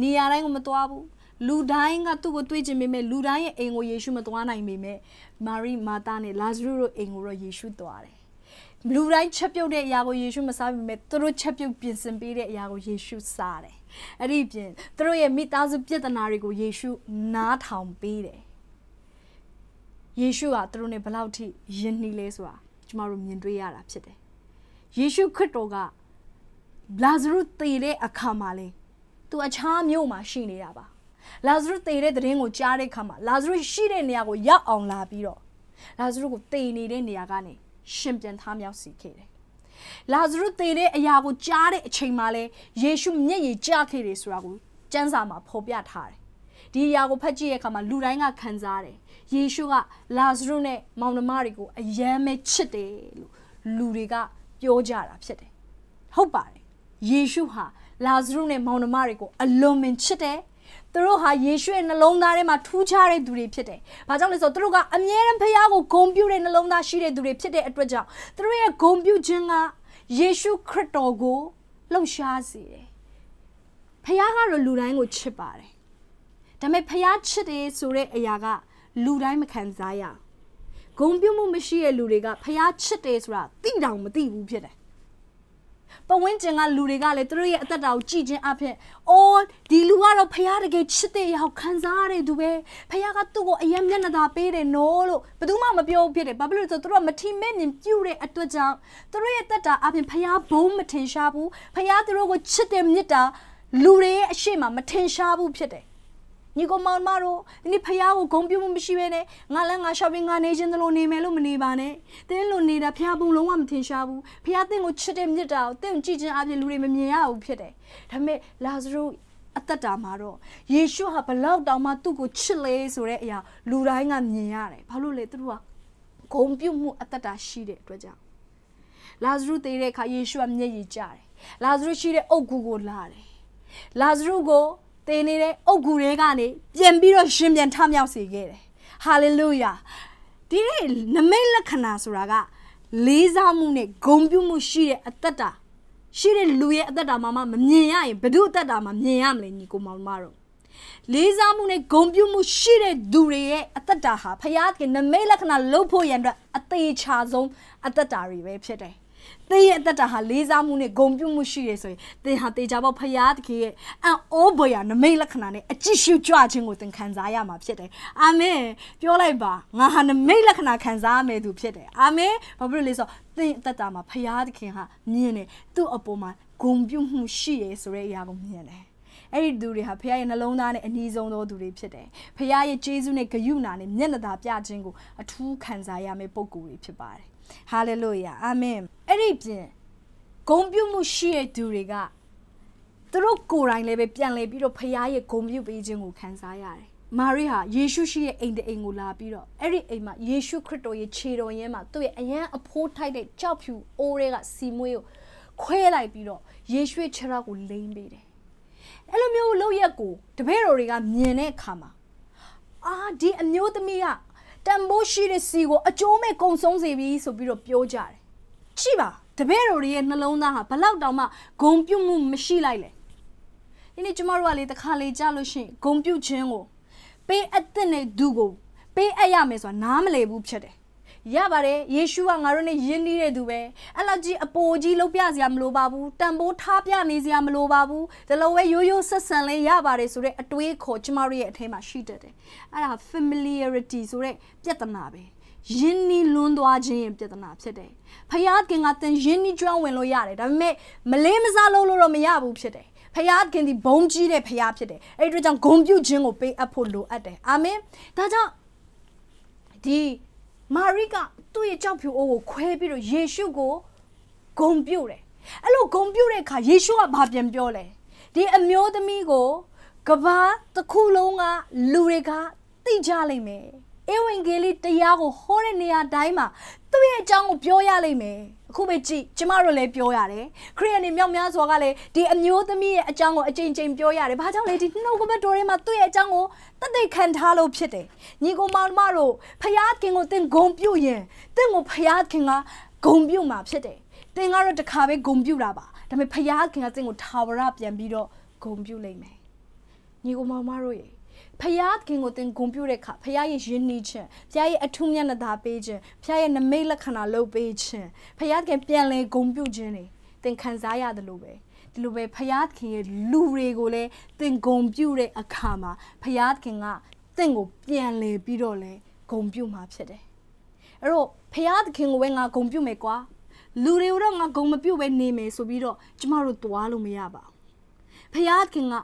နေရာတိုင်းကိုမသွားဘူးလူတိုင်းကသူ့ကိုတွေးကြည့်မိမဲ့လူတိုင်းရဲ့အိမ်ကိုယေရှုမသွားနိုင်ပေမဲ့မာရိမာတာနဲ့လာဇရုတို့အိမ်ကိုတော့ယေရှုသွားတယ်လူတိုင်းချက်ပြုတ်တဲ့အရာကိုယေရှုမစားပေမဲ့သူတို့ချက်ပြုတ်ပြင်ဆင်ပေးတဲ့အရာကိုယေရှုစားတယ်။အဲ့ဒီပြင်သူတို့ရဲ့မိသားစုပြည်တနာတွေကိုယေရှုနားထောင်ပေးတယ်။ယေရှုကသူတို့နဲ့ဘလောက်ထိယဉ်နှီးလဲဆိုတာကျမတို့မြင်တွေ့ရတာဖြစ်တယ်။ယေရှုခရစ်တော်ကလာဇရုသေတဲ့အခါမှာလေသူအခြားမြို့မှာရှိနေတာပါလာဇရုသေတဲ့သတင်းကိုကြားတဲ့အခါမှာလာဇရုရှိတဲ့နေရာကိုရောက်အောင်လာပြီးတော့လာဇရုကိုသေနေတဲ့နေရာကနေရှင်ပြန်ထားမြောက်စီခဲ့တယ်လာဇရုသေတဲ့အရာကိုကြားတဲ့အချိန်မှာလဲယေရှုမျက်ရည်ကျခဲ့တယ်ဆိုတာကိုစံစာမှာဖော်ပြထားတယ်ဒီအရာကိုဖတ်ကြည့်ရတဲ့အခါမှာလူတိုင်းကခံစားတယ်ယေရှုကလာဇရုနဲ့မောင်နှမတွေကိုအယမ်းပဲချစ်တယ်လို့လူတွေကပြောကြတာဖြစ်တယ်ဟုတ်ပါတယ်ယေရှုဟာလာဇရုနဲ့မောင်နှမတွေကိုအလွန်မင်ချစ်တယ်သူတို့ဟာယေရှုရဲ့နှလုံးသားထဲမှာထူးခြားတဲ့သူတွေဖြစ်တယ်။ဘာကြောင့်လဲဆိုတော့သူတို့ကအမြဲတမ်းဖခင်ကိုဂုဏ်ပြုတဲ့နှလုံးသားရှိတဲ့သူတွေဖြစ်တဲ့အတွက်ကြောင့်သူတို့ရဲ့ဂုဏ်ပြုခြင်းကယေရှုခရစ်တော်ကိုလှုပ်ရှားစေတယ်။ဖခင်ကတော့လူတိုင်းကိုချစ်ပါတယ်။ဒါပေမဲ့ဖခင်ချစ်တယ်ဆိုတဲ့အရာကလူတိုင်းမခံစားရ။ဂုဏ်ပြုမှုမရှိတဲ့လူတွေကဖခင်ချစ်တယ်ဆိုတာသိတောင်မသိဘူးဖြစ်တယ်။ပဝင်းကျင်ကလူတွေကလည်းသူတို့ရဲ့အသက်တာကိုကြည်ချင်းအဖြစ်အော်ဒီလူကတော့ဖះတကယ်ချစ်တဲ့ရောက်ခံစားရတဲ့သူပဲဖះကသူ့ကိုအယံမျက်နှာသာပေးတယ်နော်လို့ဘယ်သူမှမပြောဖြစ်တယ်ဘာဖြစ်လို့လဲဆိုသူတို့ကမထီမဲ့မြင်ပြုတဲ့အတွက်ကြောင့်သူတို့ရဲ့သက်တာအပြင်ဖះဘုံမထင်ရှားဘူးဖះသူတို့ကိုချစ်တဲ့မြတ်တာလူတွေရဲ့အရှိမမထင်ရှားဘူးဖြစ်တယ်ညီကောင်မောင်မတို့ဒီနေ့ဖះကိုဂုံပြမှုမရှိဘဲနဲ့ငါလည်းငါ shopping ငါနေခြင်းသလိုနေမယ်လို့မနေပါနဲ့တင်းလို့နေတာဖះဘုံလုံးဝမထင်ရှားဘူးဖះတင်းကိုချစ်တဲ့မြတ်တာကိုတင်းကိုကြည်ချင်းအပြင်လူတွေမမြင်ရဘူးဖြစ်တယ်ဒါပေမဲ့လာဇရုအသက်တာမှာတော့ယေရှုဟာဘလောက်တောင်မှသူ့ကိုချစ်လေဆိုတဲ့အရာ လူတိုင်းကမြင်ရတယ်ဘာလို့လဲသူတို့ကဂုံပြုမှုအသက်တာရှိတဲ့အတွက်ကြောင့်လာဇရုသေတဲ့အခါယေရှုကမျက်ရည်ကျတယ်လာဇရုရှိတဲ့အုတ်ဂူကိုလာတယ်လာဇရုကိုသေနေတဲ့အုတ်ဂူတွေကနေပြန်ပြီးတော့ရှင်ပြန်ထမြောက်စေခဲ့တယ်ဟာလေလုယာဒီနေ့နမိတ်လက္ခဏာဆိုတာကလေးစားမှုနဲ့ဂုဏ်ပြုမှုရှိတဲ့အတ္တရှိတဲ့လူရဲ့အတ္တမှာမှမမြင်ရရင်ဘ누구အတ္တမှာမြင်ရမလဲညီကိုမောင်မတို့လေးစားမှုနဲ့ဂုဏ်ပြုမှုရှိတဲ့သူတွေရဲ့အတ္တဟာဖယားကနမိတ်လက္ခဏာလုတ်ဖို့ရန်အတွက်အသေးချာဆုံးအတ္တတွေပဲဖြစ်တယ်သင်ရဲ့အသက်တာဟာလေးစားမှုနဲ့ဂုဏ်ပြုမှုရှိရဆိုရင်သင်ဟာတေချာပေါက်ဖရာသခင်ရဲ့အံ့ဩဖွယ်ရာနမိတ်လက္ခဏာနဲ့အကြည့်ရှုကြွခြင်းကိုသင်ခံစားရမှာဖြစ်တယ်။အာမင်ပြောလိုက်ပါငါဟာနမိတ်လက္ခဏာခံစားရမယ်သူဖြစ်တယ်။အာမင်ဘာဖြစ်လို့လဲဆိုတော့သင်အသက်တာမှာဖရာသခင်ဟာမြင်တယ်သူ့အပေါ်မှာဂုဏ်ပြုမှုရှိရဆိုတဲ့အရာကိုမြင်တယ်။အဲ့ဒီသူတွေဟာဖခင်ရဲ့နှလုံးသားနဲ့အနီးဆုံးသောသူတွေဖြစ်တယ်။ဖခင်ရဲ့ကျေးဇူးနဲ့ဂရုဏာနဲ့မျက်နှာသာပြခြင်းကိုအထူးခံစားရမယ့်ပုံကိုယ်တွေဖြစ်ပါတယ်။ဟာလေလုယာအာမင်အဲ့ဒီပြင်ဂုဏ်ပြုမှုရှိတဲ့သူတွေကသူတို့ကိုယ်တိုင်လည်းပဲပြန်လည်ပြီးတော့ဖခင်ရဲ့ဂုဏ်ပြုပေးခြင်းကိုခံစားရတယ်မာရိဟာယေရှုရှိရဲ့အိမ်တအိမ်ကိုလာပြီးတော့အဲ့ဒီအိမ်မှာယေရှုခရစ်တော်ရဲ့ခြေတော်ရင်းမှာသူ့ရဲ့အရန်အဖိုးထိုက်တဲ့ကြောက်ဖြူအိုးတွေကစီမွေးကိုခွဲလိုက်ပြီးတော့ယေရှုရဲ့ခြေတော်ကိုလိမ့်ပေးတယ်။အဲ့လိုမျိုးလောက်ရက်ကိုတပည့်တော်တွေက မြင်တဲ့အခါမှာအာဒီအမျိုးသမီးကတန်ဖိုးရှိတဲ့စီကိုအကျိုးမဲ့ကုံဆုံးစေပြီဆိုပြီးတော့ပြောကြတယ်။ရှိပါတပည့်တော်တွေရဲ့နှလုံးသားဟာဘလောက်တောင်မှဂုံပြုတ်မှုမရှိလိုက်လေ။ဒီနေ့ကျမတို့ကလေတခါလေကြလို့ရှိရင်ဂုံပြုတ်ခြင်းကို ပေးအပ်တဲ့သူကိုပေးအပ်ရမယ်ဆိုတာနားမလည်ဘူးဖြစ်တယ်ရပါတယ်ယေရှုကငါတို့နဲ့ယဉ်နှီးတဲ့သူပဲအဲ့လောက်ကြီးအပိုကြီးလုပ်ပြစရာမလိုပါဘူးတန်ဖိုးထားပြနေစရာမလိုပါဘူးဒါလိုပဲရိုးရိုးဆက်ဆံလေးရပါတယ်ဆိုတဲ့အတွေးခေါ်ကျမတို့ရဲ့အထဲမှာရှိတတ်တယ်အဲ့ဒါ familiarity ဆိုတဲ့ပြဿနာပဲယဉ်နီလွန်းသွားခြင်းရဲ့ပြဿနာဖြစ်တယ်။ဖယားခင်ကသင်ယဉ်နီကျွမ်းဝင်လို့ရတယ်။ဒါပေမဲ့မလေးမစားလုပ်လို့တော့မရဘူးဖြစ်တယ်။ဖယားခင်ဒီဘုံကြီးတဲ့ဖယားဖြစ်တယ်။အဲဒီအတွက်ကြောင့်ဂုံပြုတ်ခြင်းကိုပေးအပ်ဖို့လိုအပ်တယ်။အာမင်။ဒါကြောင့်ဒီမာရိကသူ့ရဲ့ကြောက်ဖြူအိုးကိုခွဲပြီးတော့ယေရှုကိုဂုံပြုတ်တယ်အဲ့လိုဂုံပြုတ်တဲ့အခါယေရှုကဘာပြန်ပြောလဲဒီအမျိုးသမီးကို ကဘာတစ်ခုလုံးကလူတွေက သိကြလိမ့်မယ်ဧဝံဂေလိတရားကိုဟောတဲ့နေရာတိုင်းမှာသူ့ရဲ့အကြောင်းကိုပြောရလိမ့်မယ်အခုပဲကြည့်ကျမတို့လည်းပြောရတယ်ခရီးအနေမြောက်များစွာကလည်းဒီအမျိုးသမီးရဲ့အကြောင်းကိုအချိန်ချင်းပြောရတယ်ဘာကြောင့်လဲဒီနှုတ်ကပတ်တော်ထဲမှာသူ့ရဲ့အကြောင်းကိုတသက်ခံထားလို့ဖြစ်တယ်ညီကောင်မောင်မတို့ဖျားခင်ကိုတင်ဂုံပြုတ်ရင်တင့်ကိုဖျားခင်ကဂုံပြုတ်မှာဖြစ်တယ်တင်ကတော့တခါပဲဂုံပြုတ်တာပါဒါပေမဲ့ဖျားခင်ကတင့်ကိုထာဝရပြန်ပြီးတော့ဂုံပြုတ်လိုက်မယ်ညီကောင်မောင်မတို့ရဲ့ဖယားခင်ကိုတင်ဂုံပြတဲ့ခါဖယားရဲ့ယဉ်နီခြင်းဖယားရဲ့အထုမျက်နှာသာပေးခြင်းဖယားရဲ့နမိတ်လက္ခဏာလုပ်ပေးခြင်းဖယားခင်ပြန်လဲဂုံပြခြင်းတွေတင်ခံစားရတယ်လို့ပဲဒီလိုပဲဖယားခင်ရဲ့လူတွေကိုလည်းတင်ဂုံပြတဲ့အခါမှာဖယားခင်ကတင့်ကိုပြန်လဲပြီးတော့လဲဂုံပြမှာဖြစ်တယ်အဲ့တော့ဖယားခင်ကိုပဲငါဂုံပြမယ်ကွာလူတွေကိုတော့ငါဂုံမပြုတ်ပဲနေမယ်ဆိုပြီးတော့ကျမတို့သွားလို့မရပါဘူးဖယားခင်က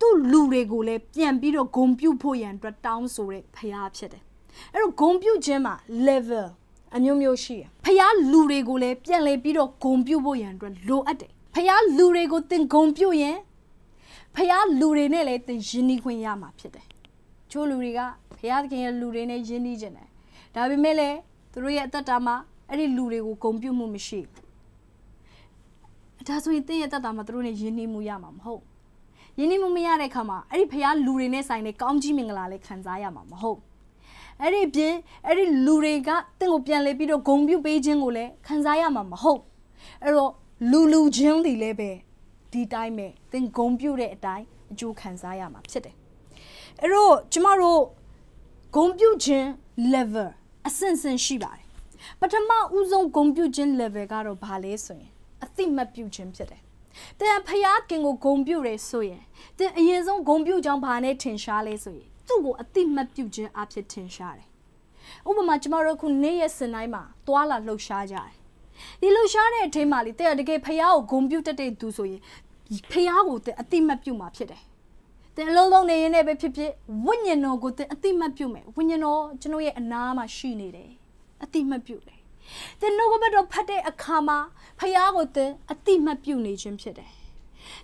သူ့လူတွေကိုလည်းပြန်ပြီးတော့ဂုံပြုဖို့ရန်အတွက်တောင်းဆိုတဲ့ဖရာဖြစ်တယ်အဲ့တော့ဂုံပြုခြင်းမှာ level အမျိုးမျိုးရှိရဖရာလူတွေကိုလည်းပြန်လဲပြီးတော့ဂုံပြုဖို့ရန်အတွက်လိုအပ်တယ်ဖရာလူတွေကိုသင်ဂုံပြုရင်ဖရာလူတွေနဲ့လည်းသင်ယဉ်နီးခွင့်ရမှာဖြစ်တယ်ချို့လူတွေကဖရာသခင်ရဲ့လူတွေနဲ့ယဉ်နီးကြတယ်ဒါပေမဲ့လည်းသူတို့ရဲ့အသက်တာမှာအဲ့ဒီလူတွေကိုဂုံပြုမှုမရှိဘူးဒါဆိုရင်သင်ရဲ့အသက်တာမှာသူတို့နဲ့ယဉ်နီးမှုရမှာမဟုတ်ဘူးရင်းနှီးမှုမရတဲ့အခါမှာအဲ့ဒီဖះလူတွေနဲ့ဆိုင်တဲ့ကောင်းကြီးမင်္ဂလာလေးခံစားရမှာမဟုတ်အဲ့ဒီပြင်အဲ့ဒီလူတွေကတင့်ကိုပြန်လဲပြီးတော့ဂုံပြုတ်ပေးခြင်းကိုလည်းခံစားရမှာမဟုတ်အဲ့တော့လူလူချင်းတွေလည်းပဲဒီတိုင်းပဲသင်ဂုံပြုတ်တဲ့အတိုင်းအကျိုးခံစားရမှာဖြစ်တယ်အဲ့တော့ကျမတို့ဂုံပြုတ်ခြင်း level အဆင့်ဆင့်ရှိပါတယ်ပထမဦးဆုံးဂုံပြုတ်ခြင်း level ကတော့ဘာလဲဆိုရင်အသိမှတ်ပြုတ်ခြင်းဖြစ်တယ်။တန်ဖျားခင်ကိုဂုံပြုတယ်ဆိုရင်တန်အရင်ဆုံးဂုံပြုကြောင်းဘာနဲ့ထင်ရှားလဲဆိုရင်သူ့ကိုအတိမတ်ပြုခြင်းအဖြစ်ထင်ရှားတယ်။ဥပမာကျမတို့ခုနေ့ရက်စင်တိုင်းမှာသွာလာလှုပ်ရှားကြတယ်။ဒီလှုပ်ရှားတဲ့အချိန်မှာလေတဲ့တကယ်ဖျားကိုဂုံပြုတတ်တဲ့သူဆိုရင်ဖျားကိုတဲ့အတိမတ်ပြုမှာဖြစ်တယ်။တင်အလုံးလုံးနေရင်းနဲ့ပဲဖြစ်ဖြစ်ဝိညာဉ်တော်ကိုတင်အတိမတ်ပြုမယ်ဝိညာဉ်တော်ကျွန်တော်ရဲ့အနာမှာရှိနေတယ်အတိမတ်ပြုတယ်သင်နှုတ်ကပတ်တော်ဖတ်တဲ့အခါမှာဖယားကိုသင်အတိမတ်ပြုနေခြင်းဖြစ်တယ်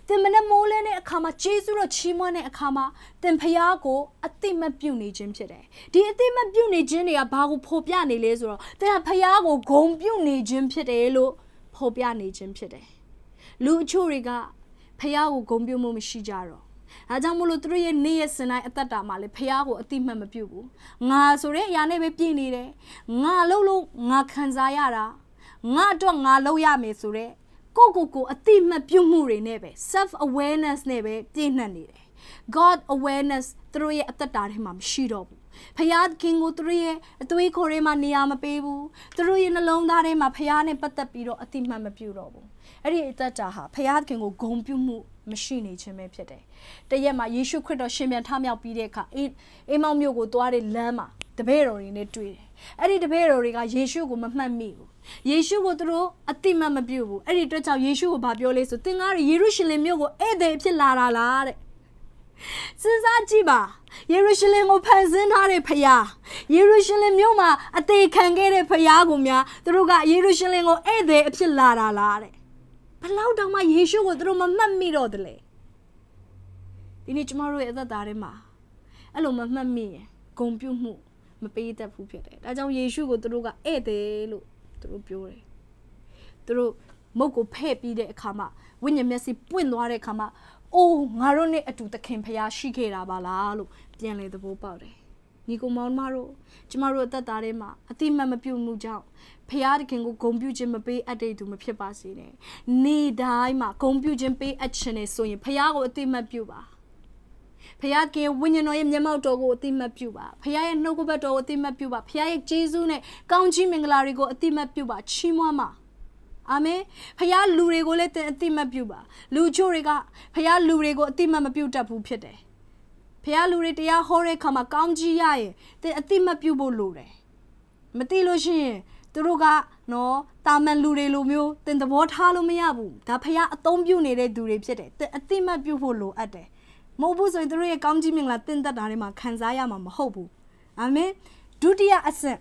သင်မနှမိုးလဲတဲ့အခါမှာဂျေစုတော်ချီးမွမ်းတဲ့အခါမှာသင်ဖျားကိုအတိမပြုတ်နေခြင်းဖြစ်တယ်။ဒီအတိမပြုတ်နေခြင်းတွေကဘာကိုဖော်ပြနေလဲဆိုတော့သင်ကဖျားကိုဂုံပြုတ်နေခြင်းဖြစ်တယ်လို့ဖော်ပြနေခြင်းဖြစ်တယ်။လူအချို့တွေကဖျားကိုဂုံပြုတ်မှုမရှိကြတော့ဒါကြောင့်မို့လို့သူတို့ရဲ့နေ့ရက်စင်တိုင်းအသက်တာမှာလေဖះကိုအတိမတ်မပြုတ်ဘူးငါဆိုတဲ့အရာနဲ့ပဲပြည့်နေတယ်ငါလှုပ်လို့ငါခံစားရတာငါအတွက်ငါလှုပ်ရမယ်ဆိုတဲ့ကိုကိုကိုအတိမတ်ပြုတ်မှုတွေနဲ့ပဲ self awareness နဲ့ပဲပြည့်နှက်နေတယ် God awareness သူတို့ရဲ့အသက်တာထဲမှာမရှိတော့ဘူးဖယားခင်ကိုသူတို့ရဲ့အသွေးခိုးတွေမှာနေရာမပေးဘူးသူတို့ရဲ့နှလုံးသားထဲမှာဖယားနဲ့ပတ်သက်ပြီးတော့အတိမတ်မပြုတ်တော့ဘူးအဲ့ဒီအသက်တာဟာဖယားခင်ကိုဂုံပြုမှုမရှိနေခြင်းပဲဖြစ်တယ်။တရက်မှာယေရှုခရစ်တော်ရှင်ပြန်ထမြောက်ပြီးတဲ့အခါအေးအေးမောင်မျိုးကိုသွားတဲ့လမ်းမှာတပည့်တော်တွေနဲ့တွေ့တယ်။အဲ့ဒီတပည့်တော်တွေကယေရှုကိုမမှတ်မိဘူး။ယေရှုကိုသူတို့အတိမတ်မပြုတ်ဘူး။အဲ့ဒီအတွက်ကြောင့်ယေရှုကိုဗာပြောလဲဆိုသင်ကားယေရုရှလင်မြို့ကိုဧည့်သည်ဖြစ်လာတာလားတဲ့။စဉ်းစားကြည့်ပါယေရုရှလင်ကိုဖန်ဆင်းထားတဲ့ဖခင်ယေရုရှလင်မြို့မှာအသေးခံခဲ့တဲ့ဖခင်ကိုများသူတို့ကယေရုရှလင်ကိုဧည့်သည်အဖြစ်လာတာလားတဲ့။ဘလောက်တောင်မှယေရှုကိုသူတို့မမှတ်မိတော့တလေဒီနေ့ကျမတို့ရဲ့အသက်တာထဲမှာအဲ့လိုမမှတ်မိရင်ဂုံပြုတ်မှုမပေးတတ်ဘူးဖြစ်တယ်ဒါကြောင့်ယေရှုကိုသူတို့ကဧည့်သည်လို့သူတို့ပြောတယ်သူတို့မုတ်ကိုဖဲ့ပြီးတဲ့အခါမှာဝိညာဉ်မျက်စိပွင့်သွားတဲ့အခါမှာအိုးငါတို့နဲ့အတူသခင်ဖျားရှိခဲ့တာပါလားလို့ပြန်လေသဘောပေါက်တယ်ညီကိုမောင်မတို့ကျမတို့အသက်တာထဲမှာအတိမတ်မပြုတ်မှုကြောင့်ဖရာသခင်ကိုဂုံပြုခြင်းမပေးအပ်တဲ့သူမဖြစ်ပါစေနဲ့နေတိုင်းမှာဂုံပြုခြင်းပေးအပ်ခြင်းနဲ့ဆိုရင်ဖရာကိုအတိမတ်ပြုတ်ပါဖရာခင်ဝိညာဉ်တော်ရဲ့မျက်မှောက်တော်ကိုအတိမတ်ပြုပါဖရာရဲ့နှုတ်ကပတ်တော်ကိုအတိမတ်ပြုပါဖရာရဲ့ကျေးဇူးနဲ့ကောင်းချီးမင်္ဂလာတွေကိုအတိမတ်ပြုပါချီးမွမ်းပါအာမင်ဖရာလူတွေကိုလည်းတင်အတိမတ်ပြုပါလူချို့တွေကဖရာလူတွေကိုအတိမတ်မပြုတ်တတ်ဘူးဖြစ်တယ်ဖះလူတွေတရားဟောတဲ့အခါမှာကောင်းကြီးရရင်တင်အတိမပြုတ်ဖို့လိုတယ်မသိလို့ရှိရင်သူတို့ကနော်တာမန်လူတွေလိုမျိုးတင်သဘောထားလို့မရဘူးဒါဖះအသုံးပြုနေတဲ့သူတွေဖြစ်တယ်တင်အတိမပြုတ်ဖို့လိုအပ်တယ်မဟုတ်ဘူးဆိုရင်သူတို့ရဲ့ကောင်းကြီးမင်္ဂလာတင်သက်တာတွေမှာခံစားရမှာမဟုတ်ဘူးအာမင်ဒုတိယအဆင့်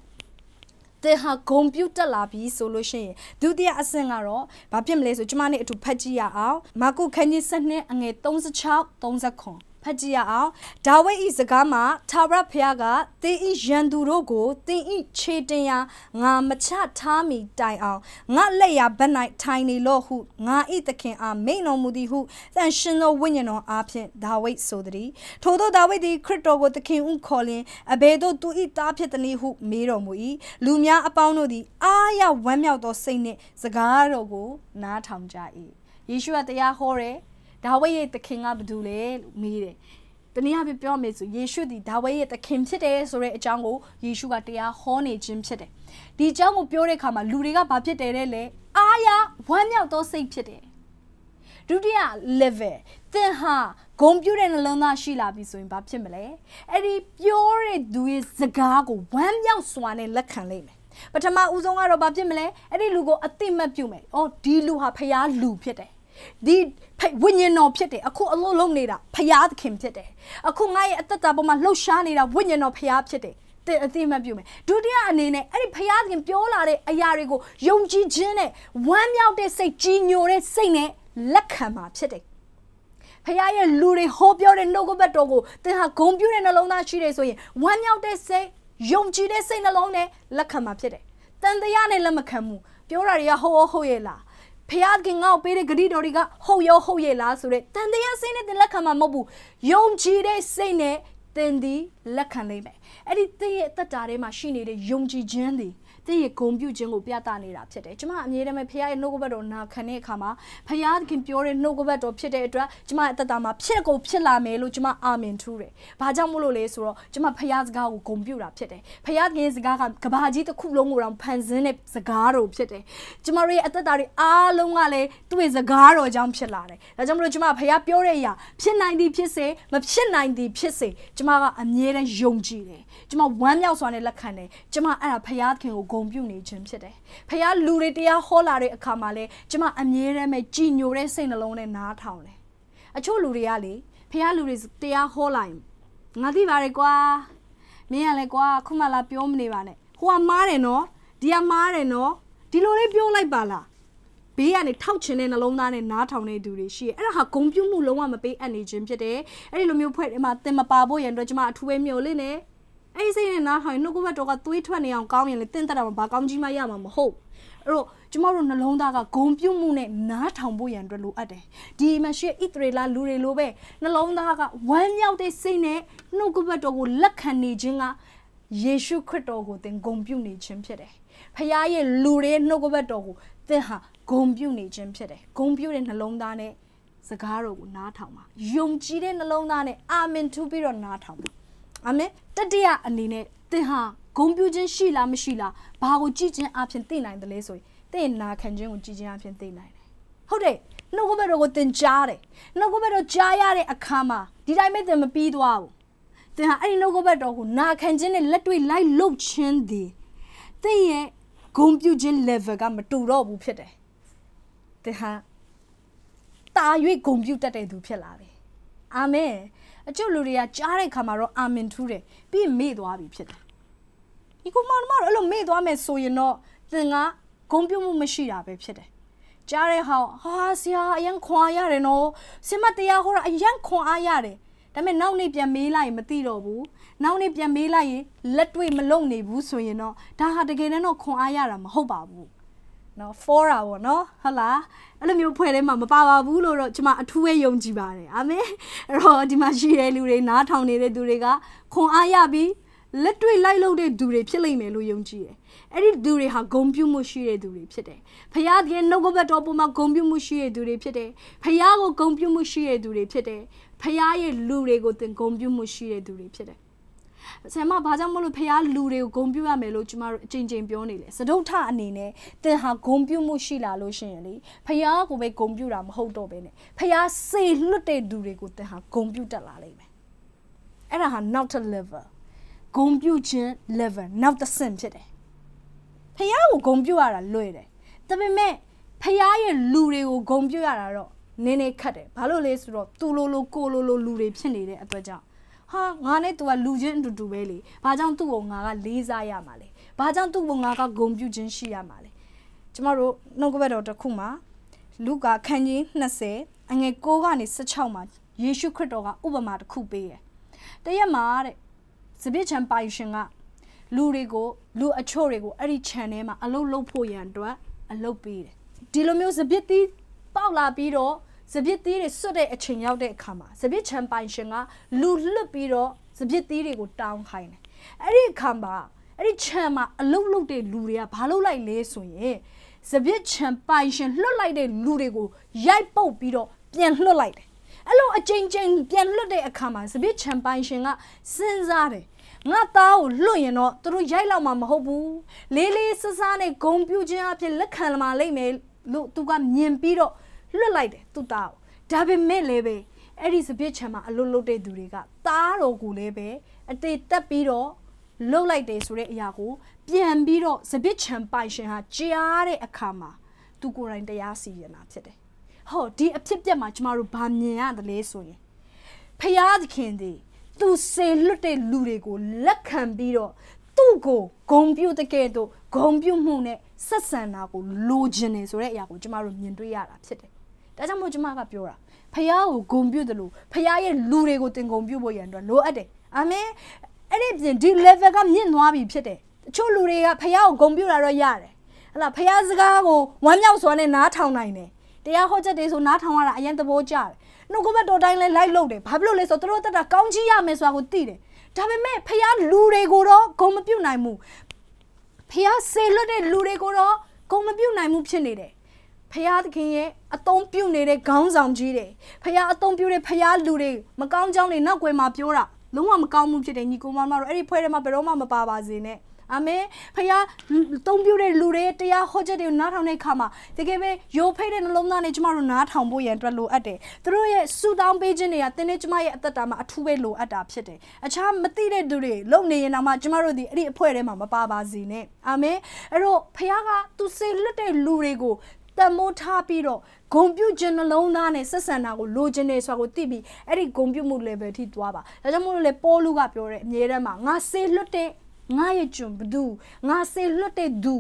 သင်ဟာဂုံပြုတ်တက်လာပြီဆိုလို့ရှိရင်ဒုတိယအဆင့်ကတော့ဘာဖြစ်မလဲဆိုကျမနဲ့အတူဖတ်ကြည့်ရအောင်မာကုခန်းကြီး7အငယ်36 39ဖတ်ကြည့်ရအောင်ဒါဝိဒ်၏စကားမှာထာဝရဘုရားကသင်၏ရန်သူတို့ကိုသင်၏ခြေတင်ရာငါမချထားမီတိုင်အောင်ငါလက်ရာဘက်၌ထိုင်နေလော့ဟုငါ၏သခင်အားမိန်တော်မူသည်ဟုသင်ရှင်သောဝိညာဉ်တော်အားဖြင့်ဒါဝိဒ်ဆိုသည်ထို့သောဒါဝိဒ်သည်ခရစ်တော်ကိုသခင်ဥခေါ်လင်အဘယ်သို့သူ၏သားဖြစ်သနည်းဟုမေးတော်မူ၏လူများအပေါင်းတို့သည်အာရဝမ်းမြောက်သောစိတ်နှင့်စကားတော်ကို နားထောင်ကြ၏ယေရှုကတရားဟောတယ်ဒါဝိဒ်ရဲ့သခင်ကဘာလို့လဲလို့မေးတယ်တနည်းအားဖြင့်ပြောမယ်ဆိုယေရှုသည်ဒါဝိဒ်ရဲ့သခင်ဖြစ်တယ်ဆိုတဲ့အကြောင်းကိုယေရှုကတရားဟောနေခြင်းဖြစ်တယ်။ဒီအကြောင်းကိုပြောတဲ့အခါမှာလူတွေကဘာဖြစ်တယ်လဲလဲအာရဝမ်းမြောက်သောစိတ်ဖြစ်တယ်။ဒုတိယ level သင်ဟာဂုံပြူတဲ့နှလုံးသားရှိလာပြီဆိုရင်ဘာဖြစ်မလဲ။အဲ့ဒီပြောတဲ့သူရဲ့စကားကိုဝမ်းမြောက်စွာနဲ့လက်ခံလိုက်မယ်။ပထမဦးဆုံးကတော့ဘာဖြစ်မလဲ။အဲ့ဒီလူကိုအတိမတ်ပြုမယ်။အော်ဒီလူဟာဖျားလူဖြစ်တယ်ဒီဝိညာဉ်တော်ဖြစ်တယ်အခုအလုံးလုံးနေတာဖရာသခင်ဖြစ်တယ်အခုငါရဲ့အသက်တာပေါ်မှာလှုပ်ရှားနေတာဝိညာဉ်တော်ဖရာဖြစ်တယ်တင်အသိမှတ်ပြုမယ်ဒုတိယအနေနဲ့အဲ့ဒီဖရာသခင်ပြောလာတဲ့အရာတွေကိုယုံကြည်ခြင်းနဲ့ဝမ်းမြောက်တဲ့စိတ်ကြီးညိုတဲ့စိတ်နဲ့လက်ခံမှာဖြစ်တယ်ဖခင်ရဲ့လူတွေဟောပြောတဲ့နှုတ်ကပတ်တော်ကိုသင်ဟာဂုံပြူတဲ့နှလုံးသားရှိတယ်ဆိုရင်ဝမ်းမြောက်တဲ့စိတ်ယုံကြည်တဲ့စိတ်နှလုံးနဲ့လက်ခံမှာဖြစ်တယ်။တန်တရားနဲ့လက်မခံဘူး။ပြောတာတွေကဟောဟောဟောရဲ့လား။ဖျားခင်ငါ့ကိုပေးတဲ့ဂတိတော်တွေကဟုတ်ရောဟုတ်ရဲ့လားဆိုတဲ့တန်တရားစိတ်နဲ့သင်လက်ခံမှာမဟုတ်ဘူးယုံကြည်တဲ့စိတ်နဲ့သင်ဒီလက်ခံနိုင်မယ်အဲ့ဒီသင်ရဲ့အသက်တာထဲမှာရှိနေတဲ့ယုံကြည်ခြင်းတွေတင့်ရဲ့ဂုံပြုခြင်းကိုပြသနေတာဖြစ်တယ်ကျမအမြဲတမ်းဖခင်ရဲ့နှုတ်ကပတ်တော်နာခံတဲ့အခါမှာဖခင်ပြောတဲ့နှုတ်ကပတ်တော်ဖြစ်တဲ့အတွက်ကျမအသက်တာမှာဖြစ်ကုန်ဖြစ်လာမယ်လို့ကျမအာမင်ထူးတယ်ဘာကြောင့်မို့လို့လဲဆိုတော့ကျမဖခင်စကားကိုဂုံပြုတာဖြစ်တယ်ဖခင်စကားကကဘာကြီးတစ်ခုလုံးကိုတော့ဖန်ဆင်းတဲ့စကားတော်ဖြစ်တယ်ကျမတို့ရဲ့အသက်တာတွေအားလုံးကလည်းသူ့ရဲ့စကားတော်ကြောင့်ဖြစ်လာတယ်ဒါကြောင့်မို့လို့ကျမဖခင်ပြောတဲ့အရာဖြစ်နိုင်သည်ဖြစ်စေမဖြစ်နိုင်သည်ဖြစ်စေကျမကအမြဲတမ်းယုံကြည်တယ်ကျမဝမ်းမြောက်စွာနဲ့လက်ခံတယ်ကျမအဲ့ဒါဖခင်ကိုဂုံပြုနေခြင်းဖြစ်တယ်။ဖခင်လူတွေတရားဟောလာတဲ့အခါမှာလဲကျမအမြဲတမ်းပဲကြည်ညိုတဲ့စိတ်နှလုံးနဲ့နားထောင်တယ်။အချို့လူတွေကလေဖခင်လူတွေတရားဟောလာရင်ငါသိပါတယ်ကွာ။မင်းကလည်းကွာခုမှလာပြောမနေပါနဲ့။ဟိုကမားတယ်နော်။ဒီကမားတယ်နော်။ဒီလိုလေးပြောလိုက်ပါလား။ဘေးကနေထောက်ချင်တဲ့နှလုံးသားနဲ့နားထောင်နေသူတွေရှိရဲ့အဲ့ဒါဟာဂုံပြုမှုလုံးဝမပေးအပ်နေခြင်းဖြစ်တယ်အဲ့ဒီလိုမျိုးဖွဲ့မှာတင်မပါဖို့ရန်အတွက်ကျွန်မအထူးပဲမျှော်လင့်နေအဲ့ဒီစိတ်နဲ့နားထောင်နှုတ်ကပတ်တော်ကသွေးထွက်နေအောင်ကောင်းရင်လေတင့်တက်တာမှဘာကောင်းကြီးမှရမှာမဟုတ်အဲ့တော့ကျမတို့နှလုံးသားကဂုံပြုတ်မှုနဲ့နားထောင်ဖို့ရန်အတွက်လိုအပ်တယ်ဒီမှာရှိဣသရေလလူတွေလိုပဲနှလုံးသားကဝမ်းမြောက်တဲ့စိတ်နဲ့နှုတ်ကပတ်တော်ကိုလက်ခံနေခြင်းကယေရှုခရစ်တော်ကိုသင်ဂုံပြုတ်နေခြင်းဖြစ်တယ်ဖခင်ရဲ့လူတွေနှုတ်ကပတ်တော်ကိုသင်ဟာဂုံပြုတ်နေခြင်းဖြစ်တယ်ဂုံပြုတ်တဲ့နှလုံးသားနဲ့စကားတော်ကိုနားထောင်ပါယုံကြည်တဲ့နှလုံးသားနဲ့အာမင်ထူပြီးတော့နားထောင်ပါအာမင်တတိယအနေနဲ့သင်ဟာဂုံပြူခြင်းရှိလားမရှိလားဘာကိုကြည့်ခြင်းအပြင်သိနိုင်တယ်လဲဆိုရင်သင်နာခံခြင်းကိုကြည့်ခြင်းအပြင်သိနိုင်တယ်ဟုတ်တယ်နှုတ်ကပတ်တော်ကိုသင်ကြားတယ်နှုတ်ကပတ်တော်ကြားရတဲ့အခါမှာဒီတိုင်းပဲသင်မပြီးသွားဘူးသင်ဟာအဲ့ဒီနှုတ်ကပတ်တော်ကိုနာခံခြင်းနဲ့လက်တွေ့လိုက်လုပ်ခြင်းသည်သင်ရဲ့ဂုံပြူခြင်း level ကမတူတော့ဘူးဖြစ်တယ်သင်ဟာတာ၍ဂုံပြူတတ်တဲ့သူ ဖြစ်လာတယ်အာမင်အကျုပ်လူတွေကကြားတဲ့ခါမှာတော့အာမင်ထူးတယ်ပြီးရင်မေ့သွားပြီဖြစ်တယ်ဒီကောင်မတို့အဲ့လိုမေ့သွားမယ်ဆိုရင်တော့သင်ကဂုံပြုတ်မှု မရှိတာပဲဖြစ်တယ်ကြားတဲ့ဟောင်းဟာဆရာအရင်ခွန်အားရတယ်နော်ဆင်မတရားဟောတာအရင်ခွန်အားရတယ်ဒါပေမဲ့နောက်နေ့ပြန်မေးလိုက်ရင်မသိတော့ဘူးနောက်နေ့ပြန်မေးလိုက်ရင်လက်တွေ့မလုံနေဘူးဆိုရင်တော့ဒါဟာတကယ်တမ်းတော့ခွန်အားရတာမဟုတ်ပါဘူးနော်4တာပေါ့နော်ဟုတ်လားအဲ့လိုမျိုးဖွဲ့ထဲမှာမပါပါဘူးလို့တော့ကျွန်မအထူးပဲယုံကြည်ပါတယ်အာမင်အဲ့တော့ဒီမှာရှိတဲ့လူတွေနားထောင်နေတဲ့သူတွေကခွန်အားရပြီးလက်တွေ့လိုက်လုပ်တဲ့သူတွေဖြစ်လိမ့်မယ်လို့ယုံကြည်တယ်။အဲ့ဒီသူတွေဟာဂုံပြုမှုရှိတဲ့သူတွေဖြစ်တယ်။ဖရာသခင်နှုတ်ကပတ်တော်ပေါ်မှာဂုံပြုမှုရှိတဲ့သူတွေဖြစ်တယ်။ဖရာကိုဂုံပြုမှုရှိတဲ့သူတွေဖြစ်တယ်။ဖရာရဲ့လူတွေကိုသင်ဂုံပြုမှုရှိတဲ့သူတွေဖြစ်တယ်။ဆရာမဘာကြောင့်မလို့ဖះလူတွေကိုဂုံပြူရမယ်လို့ကျမတို့အချိန်ချင်းပြောနေလေစဒုထအနေနဲ့သင်ဟာဂုံပြူမှုရှိလာလို့ရှိရင်လေဖះကိုပဲဂုံပြူတာမဟုတ်တော့ဘဲနဲ့ဖះစေလွတ်တဲ့လူတွေကိုသင်ဟာဂုံပြူတက်လာလိမ့်မယ်အဲ့ဒါဟာနောက်တစ် level ဂုံပြူခြင်း level နောက်တစ်ဆင့်ဖြစ်တယ်ဖះကိုဂုံပြူရတာလွယ်တယ်ဒါပေမဲ့ဖះရဲ့လူတွေကိုဂုံပြူရတာတော့နည်းနည်းခတ်တယ်ဘာလို့လဲဆိုတော့သူလိုလိုကိုလိုလိုလူတွေဖြစ်နေတဲ့အတွက်ကြောင့်ဟာငါနဲ့ तू ကလူချင်းအတူတူပဲလေဘာကြောင့်သူ့ကိုငါကလေးစားရမှာလဲဘာကြောင့်သူ့ကိုငါကဂုဏ်ပြုခြင်းရှိရမှာလဲကျမတို့နှုတ်ကပတ်တော်တစ်ခုမှာလူကာခန်းကြီး20အငယ်6ကနေ16မှာယေရှုခရစ်တော်ကဥပမာတစ်ခုပေးတယ်တရက်မှာတဲ့စပစ်ချံပိုင်ရှင်ကလူတွေကိုလူအချို့တွေကိုအဲ့ဒီခြံထဲမှာအလုတ်လုတ်ဖို့ရန်အတွက်အလုတ်ပေးတယ်ဒီလိုမျိုးစပစ်သီးပေါက်လာပြီးတော့စပစ်သီးတွေဆွတ်တဲ့အချိန်ရောက်တဲ့အခါမှာစပစ်ချန်ပိုင်ရှင်ကလူလွတ်ပြီးတော့စပစ်သီးတွေကိုတောင်းခိုင်းတယ်အဲ့ဒီအခါမှာအဲ့ဒီချန်မှာအလုတ်လုတ်တဲ့လူတွေကဘာလုတ်လိုက်လဲဆိုရင်စပစ်ချန်ပိုင်ရှင်လွတ်လိုက်တဲ့လူတွေကို ရိုက်ပုတ်ပြီးတော့ပြန်လွတ်လိုက်တယ်အဲ့လိုအချိန်ချင်းပြန်လွတ်တဲ့အခါမှာစပစ်ချန်ပိုင်ရှင်ကစဉ်းစားတယ်ငါသားကိုလွတ်ရင်တော့သူတို့ရိုက်လောက်မှာမဟုတ်ဘူးလေးလေးဆဆနဲ့ဂုံပြူခြင်းအဖြစ်လက်ခံလာလိမ့်မယ်လို့သူကမြင်ပြီးတော့လွတ်လိုက်တယ်သူ့သားကိုဒါပေမဲ့လည်းပဲအဲ့ဒီစပစ်ချံမှာအလွတ်လွတ်တဲ့သူတွေကသားတော်ကိုလည်းပဲအတေတက်ပြီးတော့လှုပ်လိုက်တယ်ဆိုတဲ့အရာကိုပြန်ပြီးတော့စပစ်ချံပိုင်ရှင်ဟာကြားတဲ့အခါမှာသူကိုယ်တိုင်တရားစီရင်တာဖြစ်တယ်။ဟောဒီအဖြစ်ပြက်မှာကျမတို့ဗာမြင်ရတယ်လေဆိုရင်ဖျားသခင်သည်သူစေလွတ်တဲ့လူတွေကိုလက်ခံပြီးတော့သူ့ကိုဂုံပြုတ်တကယ်တော့ဂုံပြုတ်မှုနဲ့ဆက်ဆံတာကိုလိုချင်တယ်ဆိုတဲ့အရာကိုကျမတို့မြင်တွေ့ရတာဖြစ်တယ်။ဒါကြောင့်မို့ကျမကပြောတာဖះကိုဂုံပြုတ်တယ်လို့ဖះရဲ့လူတွေကိုတင်ဂုံပြုတ်ဖို့ရန်အတွက်လိုအပ်တယ်အာမင်အဲ့ဒီပြင်ဒီ level ကမြင့်သွားပြီဖြစ်တယ်တချို့လူတွေကဖះကိုဂုံပြုတ်လာတော့ရတယ်ဟလာဖះစကားကိုဝမ်းမြောက်စွာနဲ့နားထောင်နိုင်တယ်တရားဟောချက်တွေဆိုနားထောင်ရတာအရင်သဘောကျတယ်နှုတ်ကပတ်တော်တိုင်းလဲလိုက်လုပ်တယ်ဘာဖြစ်လို့လဲဆိုတော့တို့တက်တာကောင်းကြီးရမယ်ဆိုတာကိုသိတယ်ဒါပေမဲ့ဖះလူတွေကိုတော့ဂုံမပြုတ်နိုင်ဘူးဖះဆေလွတ်တဲ့လူတွေကိုတော့ဂုံမပြုတ်နိုင်မှုဖြစ်နေတယ်ဖရာသခင်ရဲ့အတုံးပြုတ်နေတဲ့ခေါင်းဆောင်ကြီးတွေဖရာအတုံးပြုတ်တဲ့ဖရာလူတွေမကောင်းကြောင်းတွေနောက်ွယ်မှာပြောတာလုံးဝမကောင်းမှုဖြစ်တယ်ညီကိုမမတို့အဲ့ဒီဖွဲထဲမှာဘယ်တော့မှမပါပါစေနဲ့အာမင်ဖခင်တုံးပြတဲ့လူတွေတရားဟောချက်တွေကိုနားထောင်တဲ့အခါမှာတကယ်ပဲယိုဖိတ်တဲ့နှလုံးသားနဲ့ကျမတို့နားထောင်ဖို့ရန်အတွက်လိုအပ်တယ်သူတို့ရဲ့ဆူတောင်းပေးခြင်းတွေကသင်နဲ့ကျမရဲ့အသက်တာမှာအထူးပဲလိုအပ်တာဖြစ်တယ်အခြားမသိတဲ့သူတွေလုံနေရင်တော့မှကျမတို့ဒီအဲ့ဒီအဖွဲ့ထဲမှာမပါပါစေနဲ့အာမင်အဲ့တော့ဖခင်ကသူစေလွတ်တဲ့လူတွေကိုတ်မိုးထားပြီးတော့ဂုံပြုတ်ခြင်းနှလုံးသားနဲ့ဆက်ဆံတာကိုလိုချင်နေဆိုတာကိုသိပြီးအဲ့ဒီဂုံပြုတ်မှု level ထိသွားပါဒါကြောင့်မို့လို့လေပေါ်လူကပြောတဲ့အမြဲတမ်းမှာငါဆေးလွတ်တဲ့ငါရဲ့ကျွန်ဘသူငါဆေးလွတ်တဲ့သူ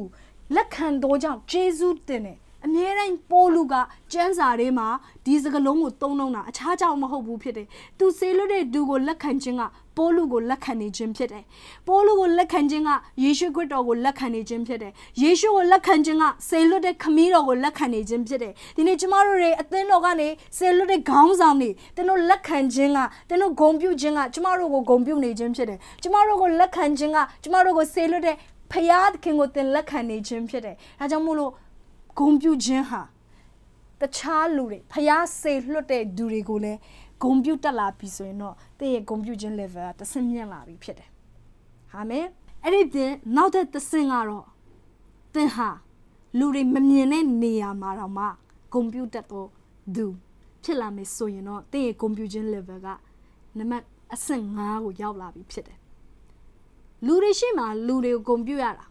လက်ခံတော့ကြောင့်ဂျေဇုတင်တယ်အမြဲတမ်းပိုးလူကကျန်းစာတွေမှာဒီစကလုံးကိုသုံးလုံးတာအခြားကြောင့်မဟုတ်ဘူးဖြစ်တယ်။သူဆေးလွတ်တဲ့သူကိုလက်ခံခြင်းကပိုးလူကိုလက်ခံနေခြင်းဖြစ်တယ်ပိုးလူကိုလက်ခံခြင်းကယေရှုခရစ်တော်ကိုလက်ခံနေခြင်းဖြစ်တယ်ယေရှုကိုလက်ခံခြင်းကစေလွတ်တဲ့ခမည်းတော်ကိုလက်ခံနေခြင်းဖြစ်တယ်ဒီနေ့ကျမတို့တွေအသင်းတော်ကနေစေလွတ်တဲ့ခေါင်းဆောင်တွေသင်တို့လက်ခံခြင်းကသင်တို့ဂုဏ်ပြုခြင်းကကျမတို့ကိုဂုဏ်ပြုနေခြင်းဖြစ်တယ်ကျမတို့ကိုလက်ခံခြင်းကကျမတို့ကိုစေလွတ်တဲ့ဖယားသခင်ကိုသင်လက်ခံနေခြင်းဖြစ်တယ်ဒါကြောင့်မို့လို့ဂုဏ်ပြုခြင်းဟာတခြားလူတွေဖျားစေလွတ်တဲ့သူတွေကိုလည်းဂုံပြူတက်လာပြီဆိုရင်တော့တင့်ရဲ့ဂုံပြူခြင်း level ကတဆင့်မြင့်လာပြီဖြစ်တယ်။ဟာမယ်။အဲ့ဒီပြင်နောက်တဲ့တဆင့်ကတော့တင့်ဟာလူတွေမမြင်တဲ့နေရာမှာတော့မှဂုံပြူတက်တော့သူဖြစ်လာမယ်ဆိုရင်တော့တင့်ရဲ့ဂုံပြူခြင်း level ကနံပါတ်အဆင့်5ကိုရောက်လာပြီဖြစ်တယ်။လူတွေရှိမှလူတွေကိုဂုံပြူရတာ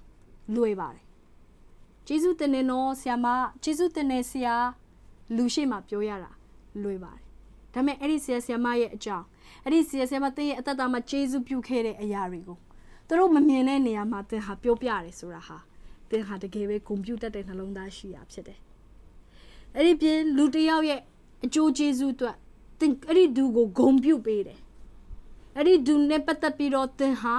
လွယ်ပါတယ်။ဂျေဇုတင်နေတော့ဆရာမဂျေဇုတင်နေဆရာလူရှိမှပြောရတာလွယ်ပါတယ်ဒါပေမဲ့အဲ့ဒီဆရာဆရာမရဲ့အကြောင်းအဲ့ဒီဆရာဆရာမသင်ရဲ့အသက်တာမှာကျေးဇူးပြုခဲ့တဲ့အရာတွေကိုသူတို့မမြင်တဲ့နေရာမှာသင်ဟာပြောပြတယ်ဆိုတာဟာသင်ဟာတကယ်ပဲကွန်ပျူတာတဲ့နှလုံးသားရှိရာဖြစ်တယ်။အဲ့ဒီပြင်လူတစ်ယောက်ရဲ့အကျိုးကျေးဇူးအတွက်သင်အဲ့ဒီသူကိုဂုဏ်ပြုပေးတယ်။အဲ့ဒီသူနဲ့ပတ်သက်ပြီးတော့သင်ဟာ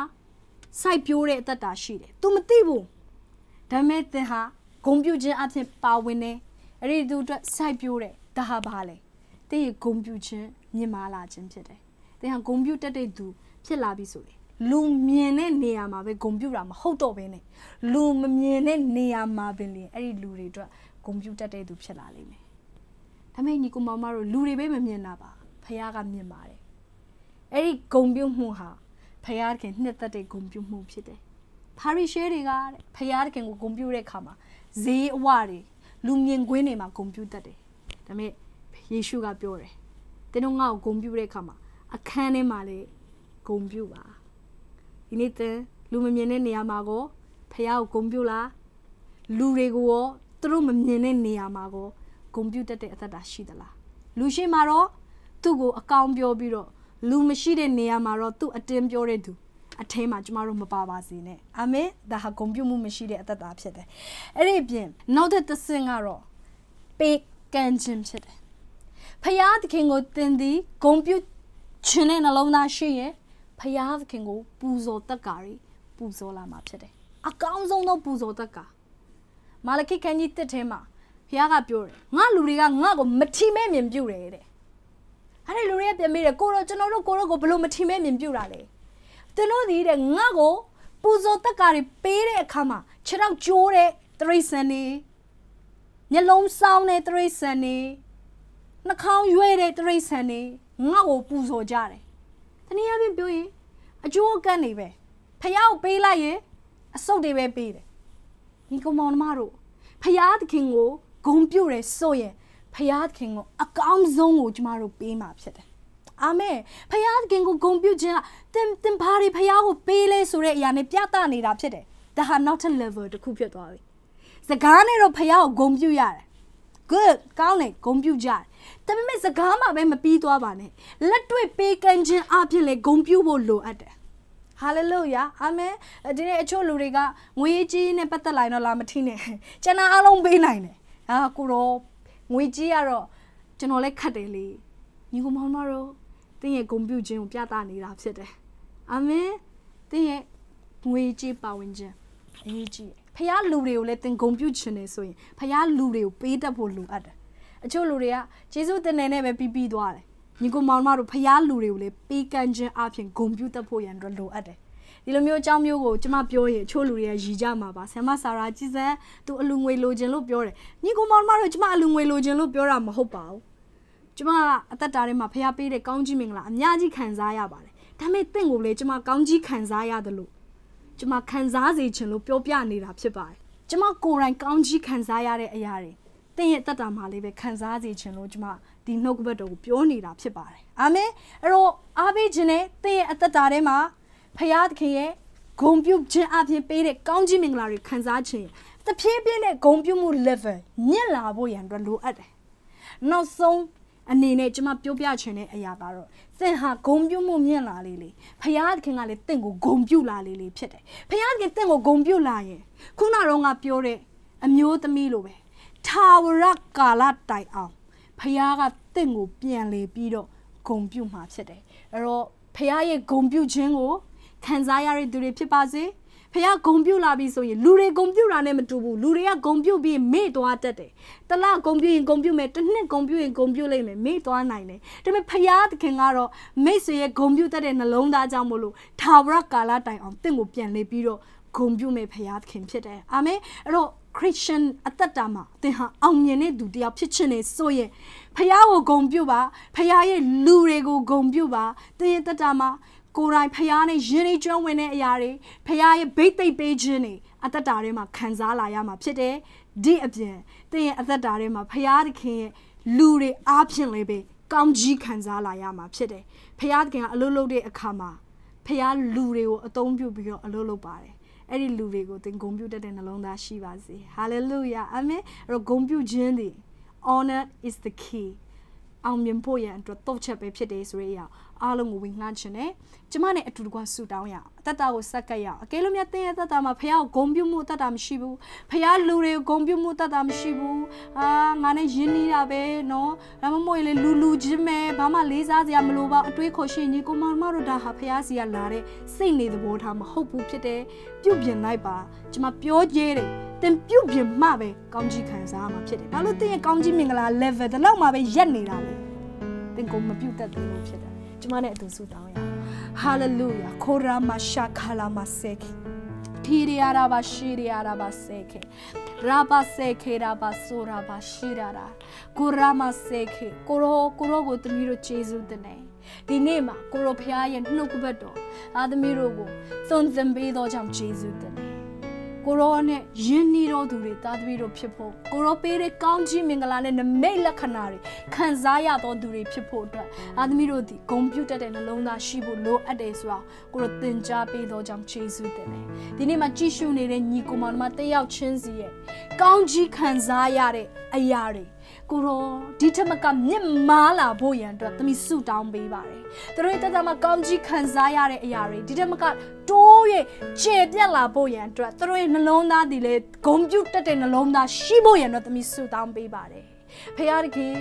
စိုက်ပျိုးတဲ့အသက်တာရှိတယ်။ तू မသိဘူး။ဒါပေမဲ့သင်ဟာဂုဏ်ပြုခြင်းအဖြစ်ပါဝင်တယ်။အဲ့ဒီသူအတွက်စိုက်ပျိုးတယ်။ဒါဟာဘာလဲ။သင်ရဲ့ဂုံပြူခြင်းမြင့်မားလာခြင်းဖြစ်တယ်။သင်ဟာဂုံပြူတက်တဲ့သူဖြစ်လာပြီဆိုရင်လူမြင်တဲ့နေရာမှာပဲဂုံပြူတာမဟုတ်တော့ဘဲနဲ့လူမမြင်တဲ့နေရာမှာပင်လေအဲ့ဒီလူတွေအတွက်ဂုံပြူတက်တဲ့သူဖြစ်လာလိမ့်မယ်။ဒါမဲ့ညီကိုမောင်မတို့လူတွေပဲမမြင်တာပါ။ဖခင်ကမြင်ပါတယ်။အဲ့ဒီဂုံပြူမှုဟာဖခင်ခင်နှစ်သက်တဲ့ဂုံပြူမှု ဖြစ်တယ်။ပါရီရှဲတွေကဖခင်ခင်ကိုဂုံပြူတဲ့အခါမှာဈေးအဝတွေလူမြင်ကွင်းတွေမှာဂုံပြူတတ်တယ်။ဒါမဲ့ယေရှုကပြောတယ်သင်တို့ငါ့ကိုဂုဏ်ပြုတဲ့အခါမှာအခန်းထဲမှာလည်းဂုဏ်ပြုပါဒီနေ့သင်လူမမြင်တဲ့နေရာမှာကိုဖះကိုဂုဏ်ပြုလားလူတွေကိုရော သူတို့မမြင်တဲ့နေရာမှာကိုဂုဏ်ပြုတတ်တဲ့အသက်တာရှိသလားလူရှိမှာတော့သူ့ကိုအကောင်ပြောပြီးတော့လူမရှိတဲ့နေရာမှာတော့သူ့အတင်းပြောတဲ့သူအထင်းမှာကျမတို့မပါပါစေနဲ့အာမင်ဒါဟာဂုဏ်ပြုမှုမရှိတဲ့အသက်တာဖြစ်တယ်အဲ့ဒီအပြင်နောက်တဲ့သစင်ကတော့ပေကန်ခြင်းဖြစ်တယ်ဖရာသခင်ကိုတင်သည်ဂုံပြုခြင်းတဲ့နှလုံးသားရှိရင်ဖရာသခင်ကိုပူဇော်တက်ကာရီပူဇော်လာမှာဖြစ်တယ်။အကောင်းဆုံးသောပူဇော်တက်ကာမာလခိခန်းကြီးတစ်ထဲမှာဖရာကပြောတယ်ငါလူတွေကငါ့ကိုမထီမဲ့မြင်ပြူတယ်တဲ့။အဲ့ဒီလူတွေကပြန်ပြီးတယ်ကိုတော့ကျွန်တော်တို့ကိုတော့ကိုဘလို့မထီမဲ့မြင်ပြူတာလဲ။သူတို့ဒီတဲ့ငါ့ကို ပူဇော်တက်ကာရီပေးတဲ့အခါမှာခြေထောက်ကျိုးတဲ့တရိษံနေမျက်လုံးစောင်းတဲ့တရိษံနေနှာခေါင်းရွဲတဲ့တရိษံတွေငါ့ကိုပူဇော်ကြတယ်။တနည်းအားဖြင့်ပြောရင်အကျိုးအကန့်တွေပဲဖယားကိုပေးလိုက်ရင်အဆုတ်တွေပဲပေးတယ်။ညီကောင်မောင်နှမတို့ဖယားသခင်ကိုဂုံပြုတ်တယ်ဆိုရင်ဖယားသခင်ကိုအကောင်းဆုံးကိုကျမတို့ပေးမှာဖြစ်တယ်။အာမင်ဖယားသခင်ကိုဂုံပြုတ်ခြင်းကတင်တင်ဘာတွေဖယားကိုပေးလဲဆိုတဲ့အရာနဲ့ပြသနေတာဖြစ်တယ်။ဒါဟာ not a level တစ်ခုဖြစ်သွားပြီ။စကားနဲ့တော့ဖယားကိုဂုံပြုတ်ရတယ်။ good ကောင်းတယ်ဂုံပြုတ်ကြတယ်ဒါပေမဲ့စကားမှပဲမပြီးသွားပါနဲ့လက်တွေ့ပေးကမ်းခြင်းအပြင်လေဂုံပြုဖို့လိုအပ်တယ်ဟာလေလုယာအာမင်ဒီနေ့အချို့လူတွေကငွေကြီးနဲ့ပတ်သက်လာရင်တော့လာမထီးနဲ့ကျန်တာအလုံးပေးနိုင်တယ်အာကိုရောငွေကြီးကတော့ကျွန်တော်လည်းခတ်တယ်လေညီကောင်မောင်တို့တင်းရဲ့ဂုံပြုခြင်းကိုပြသနေတာဖြစ်တယ်အာမင်တင်းရဲ့ငွေကြီးပါဝင်ခြင်းအရေးကြီးဖခင်လူတွေကိုလည်းတင်ဂုံပြုခြင်းနေဆိုရင်ဖခင်လူတွေကိုပေးတတ်ဖို့လိုအပ်တယ်အချို့လူတွေကဂျေစုတင်နေနဲ့ပဲပြီးပြီးသွားတယ်ညီကိုမောင်မတို့ဖျားလူတွေကိုလည်းပေးကမ်းခြင်းအပြင်ဂုံပြူတတ်ဖို့ရန်အတွက်လိုအပ်တယ်ဒီလိုမျိုးအကြောင်းမျိုးကိုကျမပြောရင်အချို့လူတွေကရီကြမှာပါဆမ်မဆာရာကြီးစံသူအလူငွေလိုချင်လို့ပြောတယ်ညီကိုမောင်မတို့ကျမအလူငွေလိုချင်လို့ပြောတာမဟုတ်ပါဘူးကျမကအသက်တာထဲမှာဖျားပေးတဲ့ကောင်းကြီးမင်္ဂလာအများကြီးခံစားရပါတယ်ဒါပေမဲ့တင့်ကိုလည်းကျမကောင်းကြီးခံစားရတယ်လို့ကျမခံစားစေချင်လို့ပြောပြနေတာဖြစ်ပါတယ်ကျမကိုယ်တိုင်ကောင်းကြီးခံစားရတဲ့အရာတွေသင်ရဲ့တက်တာမှာလေးပဲခံစားစေချင်လို့ကျွန်မဒီနှုတ်ကပတ်တော်ကိုပြောနေတာဖြစ်ပါတယ်အာမင်အဲ့တော့အားပေးခြင်းနဲ့သင်ရဲ့အသက်တာထဲမှာဖရာသခင်ရဲ့ဂုံပြုခြင်းအပြင်ပေးတဲ့ကောင်းကြီးမင်္ဂလာတွေခံစားခြင်းတဖြည်းဖြည်းနဲ့ဂုံပြုမှု level မြင့်လာဖို့ရန်အတွက်လိုအပ်တယ်နောက်ဆုံးအနေနဲ့ကျွန်မပြောပြချင်တဲ့အရာကတော့သင်ဟာဂုံပြုမှုမြင့်လာလေလေဖရာသခင်ကလည်းသင်ကိုဂုံပြုလာလေလေဖြစ်တယ်ဖရာသခင်သင်ကိုဂုံပြုလာရင်ခုနကတော့ငါပြောတဲ့အမျိုးသမီးလိုပဲထာဝရကာလတိုင်အောင်ဖခင်ကတင့်ကိုပြန်လေပြီးတော့ဂုံပြုမှာဖြစ်တယ်အဲ့တော့ဖခင်ရဲ့ဂုံပြုခြင်းကိုခံစားရတဲ့သူတွေဖြစ်ပါစေဖះဂုံပြုတ်လာပြီဆိုရင်လူတွေဂုံပြုတ်လာနဲ့မတူဘူးလူတွေကဂုံပြုတ်ပြီးမေ့သွားတတ်တယ်တလဂုံပြုတ်ရင်ဂုံပြုတ်မယ်တစ်နှစ်ဂုံပြုတ်ရင်ဂုံပြုတ်လိမ့်မယ်မေ့သွားနိုင်တယ်ဒါပေမဲ့ဖះသခင်ကတော့မိတ်ဆွေရဲ့ဂုံပြုတ်တတ်တဲ့နှလုံးသားကြောင့်မို့လို့ထာဝရကာလတိုင်အောင်တင့်ကိုပြန်လေပြီးတော့ဂုံပြုတ်မယ်ဖះသခင်ဖြစ်တယ်အာမင်အဲ့တော့ Christian အသက်တာမှာသင်ဟာအောင်မြင်တဲ့သူတယောက်ဖြစ်ချင်နေဆိုရင်ဖះကိုဂုံပြုတ်ပါဖះရဲ့လူတွေကိုဂုံပြုတ်ပါသင်ရဲ့သက်တာမှာကိုယ်တိုင်ဖះနဲ့ယဉ်နေကျွမ်းဝင်တဲ့အရာတွေဖះရဲ့ဘိတ်သိပ်ပေးခြင်းတွေအသက်တာထဲမှာခံစားလာရမှာဖြစ်တယ်ဒီအပြင်သင်ရဲ့အသက်တာထဲမှာဖះသခင်ရဲ့လူတွေအားဖြင့်လည်းပဲကောင်းကြီးခံစားလာရမှာ ဖြစ်တယ်ဖះသခင်ကအလုပ်လုပ်တဲ့အခါမှာဖះလူတွေကိုအသုံးပြုပြီးတော့အလုပ်လုပ်ပါတယ်အဲ့ဒီလူတွေကိုသင်ဂုဏ်ပြုတတ်တဲ့နှလုံးသားရှိပါစေ hallelujah အာမင်အဲ့တော့ဂုဏ်ပြုခြင်းသည် honor is the key အောင်မြင်ဖို့ရန်အတွက်တော့ချက်ပဲဖြစ်တယ်ဆိုတဲ့အရာအားလုံးကိုဝေငှချင်တယ်ကျမနဲ့အတူတကွဆူတောင်းရအောင်အသက်တာကိုစက်ကပ်ရအောင်အကယ်လို့များတင်းရဲ့သက်တာမှာဖះကိုဂုံပြုမှုသက်တာမရှိဘူးဖះလူတွေကိုဂုံပြုမှုသက်တာမရှိဘူးအာငါနဲ့ရင်းနေတာပဲနော်ဒါမှမဟုတ်လေလူလူချင်းပဲဘာမှလေးစားစရာမလိုပါအတွေးခေါ်ရှင်ညီကိုမောင်မတို့ဒါဟာဖះစီကလာတဲ့စိတ်နေသဘောထားမဟုတ်ဘူးဖြစ်တယ်ပြုတ်ပြင်လိုက်ပါကျမပြောကြတယ်သင်ပြုတ်ပြင်မှပဲကောင်းကြီးခံစားမှာဖြစ်တယ်။ဘာလို့သင်ရဲ့ကောင်းကြီးမင်္ဂလာ level ဒီလောက်မှပဲရက်နေတာလဲ။သင်ကိုမပြုတ်တတ်သလိုဖြစ်တယ်ကျမနဲ့အတူဆုတောင်းရအောင်ဟာလေလုယာခိုရာမရှာခလာမဆေခေထီရီယာရာဘာရှိရီယာရာဘာဆေခေရာဘာဆေခေရာဘာဆိုရာဘာရှိရာရာကိုရာမဆေခေကိုရောကိုရောကိုသမီးတို့ယေရှုတင်နေဒီနေ့မှာကိုရောဖျားရဲ့နှုတ်ကပတ်တော်အာသမီးတို့ကိုသွန်သင်ပေးတော်ကြောင့်ယေရှုတင်နေကိုရောနဲ့ယဉ်နီတော်သူတွေတာသမီတို့ဖြစ်ဖို့ကိုရောပေးတဲ့ကောင်းချီးမင်္ဂလာနဲ့နမိတ်လက္ခဏာတွေခံစားရတော်သူတွေဖြစ်ဖို့အတွက်အာသမီတို့ဒီဂုံပြုတ်တတ်တဲ့နှလုံးသားရှိဖို့လိုအပ်တယ်ဆိုတာကိုရောသင်ကြားပေးတော်ကြောင့်ယေရှုတင်တယ်ဒီနေ့မှာကြည့်ရှုနေတဲ့ညီကိုမောင်မတယောက်ချင်းစီရဲ့ကောင်းချီးခံစားရတဲ့အရာတွေကိုရောဒီထက်မကမြင့်မားလာဖို့ရန်အတွက်သမီးဆုတောင်းပေးပါတယ်သူတို့ရဲ့တသက်မှာကောင်းကြီးခံစားရတဲ့အရာတွေဒီထက်မကတိုး၍ခြေပြက်လာဖို့ရန်အတွက်သူတို့ရဲ့နှလုံးသားဒီလေဂုံပြုတ်တက်တဲ့နှလုံးသားရှိဖို့ရန်အတွက်သမီးဆုတောင်းပေးပါတယ်ဖခင်တခင်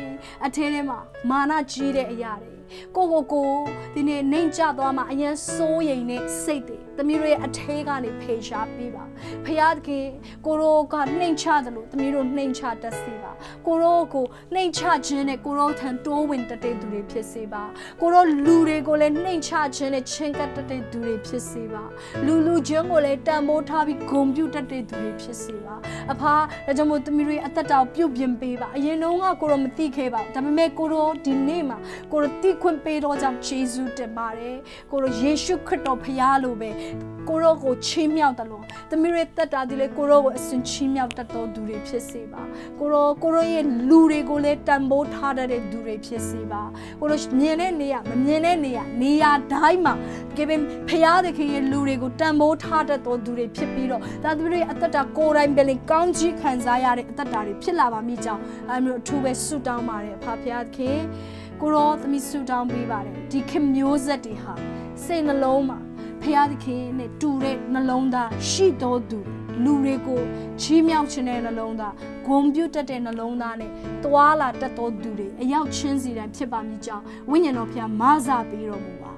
အထင်းထဲမှာ မာနကြီးတဲ့အရာတွေကိုကိုကိုဒီနေ့နှိမ်ကြသွားမှာအရန်စိုးရိမ်နဲ့စိတ်တွေသမီးတို့ရဲ့အထဲကနေဖေရှားပေးပါဖရာသခင်ကိုရောကနှိမ်ချတယ်လို့သမီးတို့နှိမ်ချတတ်စေပါကိုရောကိုနှိမ်ချခြင်းနဲ့ကိုရောထံတိုးဝင်တတဲ့သူတွေဖြစ်စေပါကိုရောလူတွေကိုလည်းနှိမ်ချခြင်းနဲ့ချင်းကပ်တတဲ့သူတွေဖြစ်စေပါလူလူချင်းကိုလည်းတန်ဖိုးထားပြီးဂုဏ်ပြုတတ်တဲ့သူတွေဖြစ်စေပါအဖာဒါကြောင့်မို့သမီးတို့ရဲ့အသက်တာကိုပြုပြင်ပေးပါအရင်တုန်းကကိုရောမသိခဲ့ပါဘူးဒါပေမဲ့ကိုရောဒီနေ့မှာကိုရောတိခွင့်ပေးတော့ကြောင့်ယေရှုတင်ပါတယ်ကိုတို့ယေရှုခရစ်တော်ဖရားလိုပဲကိုတို့ကိုချင်းမြောက်တယ်လို့သမီးရဲ့တက်တာဒီလေကိုတို့ကိုအစဉ်ချင်းမြောက်တတ်တော်သူတွေဖြစ်စေပါကိုတို့ကိုတို့ရဲ့လူတွေကိုလည်းတန်ဖိုးထားတဲ့သူတွေဖြစ်စေပါကိုတို့မြင်တဲ့နေရမမြင်တဲ့နေရနေရာတိုင်းမှာကေဘင်ဖရားသခင်ရဲ့လူတွေကိုတန်ဖိုးထားတတ်တော်သူတွေဖြစ်ပြီးတော့ဒါသမီးရဲ့အသက်တာကိုယ်တိုင်ပဲလေကောင်းကြီးခံစားရတဲ့အသက်တာတွေဖြစ်လာပါမိကြောင်းအဲမျိုးအထူးပဲဆုတောင်းပါတယ်အဖဖရားသခင်ကိုရောသမီးဆူတောင်းပေးပါတယ်ဒီခင်မျိုးဆက်တွေဟာစိတ်နှလုံးမှာဖရာသခင်နဲ့တူတဲ့နှလုံးသားရှိတော်သူလူတွေကိုချီးမြှောက်ခြင်းတဲ့နှလုံးသားဂုဏ်ပြုတတ်တဲ့နှလုံးသားနဲ့တွာလာတတ်တော်သူတွေအရောက်ချင်းစီတိုင်းဖြစ်ပါမိကြောင်းဝိညာဉ်တော်ဖရာမဆပေးတော်မူပါ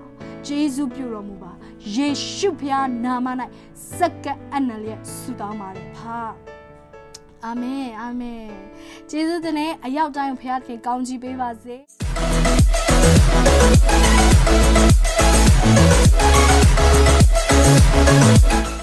ယေရှုပြုတော်မူပါယေရှုဖရာနာမ၌စက္ကအနလျက်ဆုတောင်းပါလေဖာအာမင်အာမင်ကျေးဇူးတင်တဲ့အရောက်တိုင်းဖခင်ကောင်းချီးပေးပါစေ။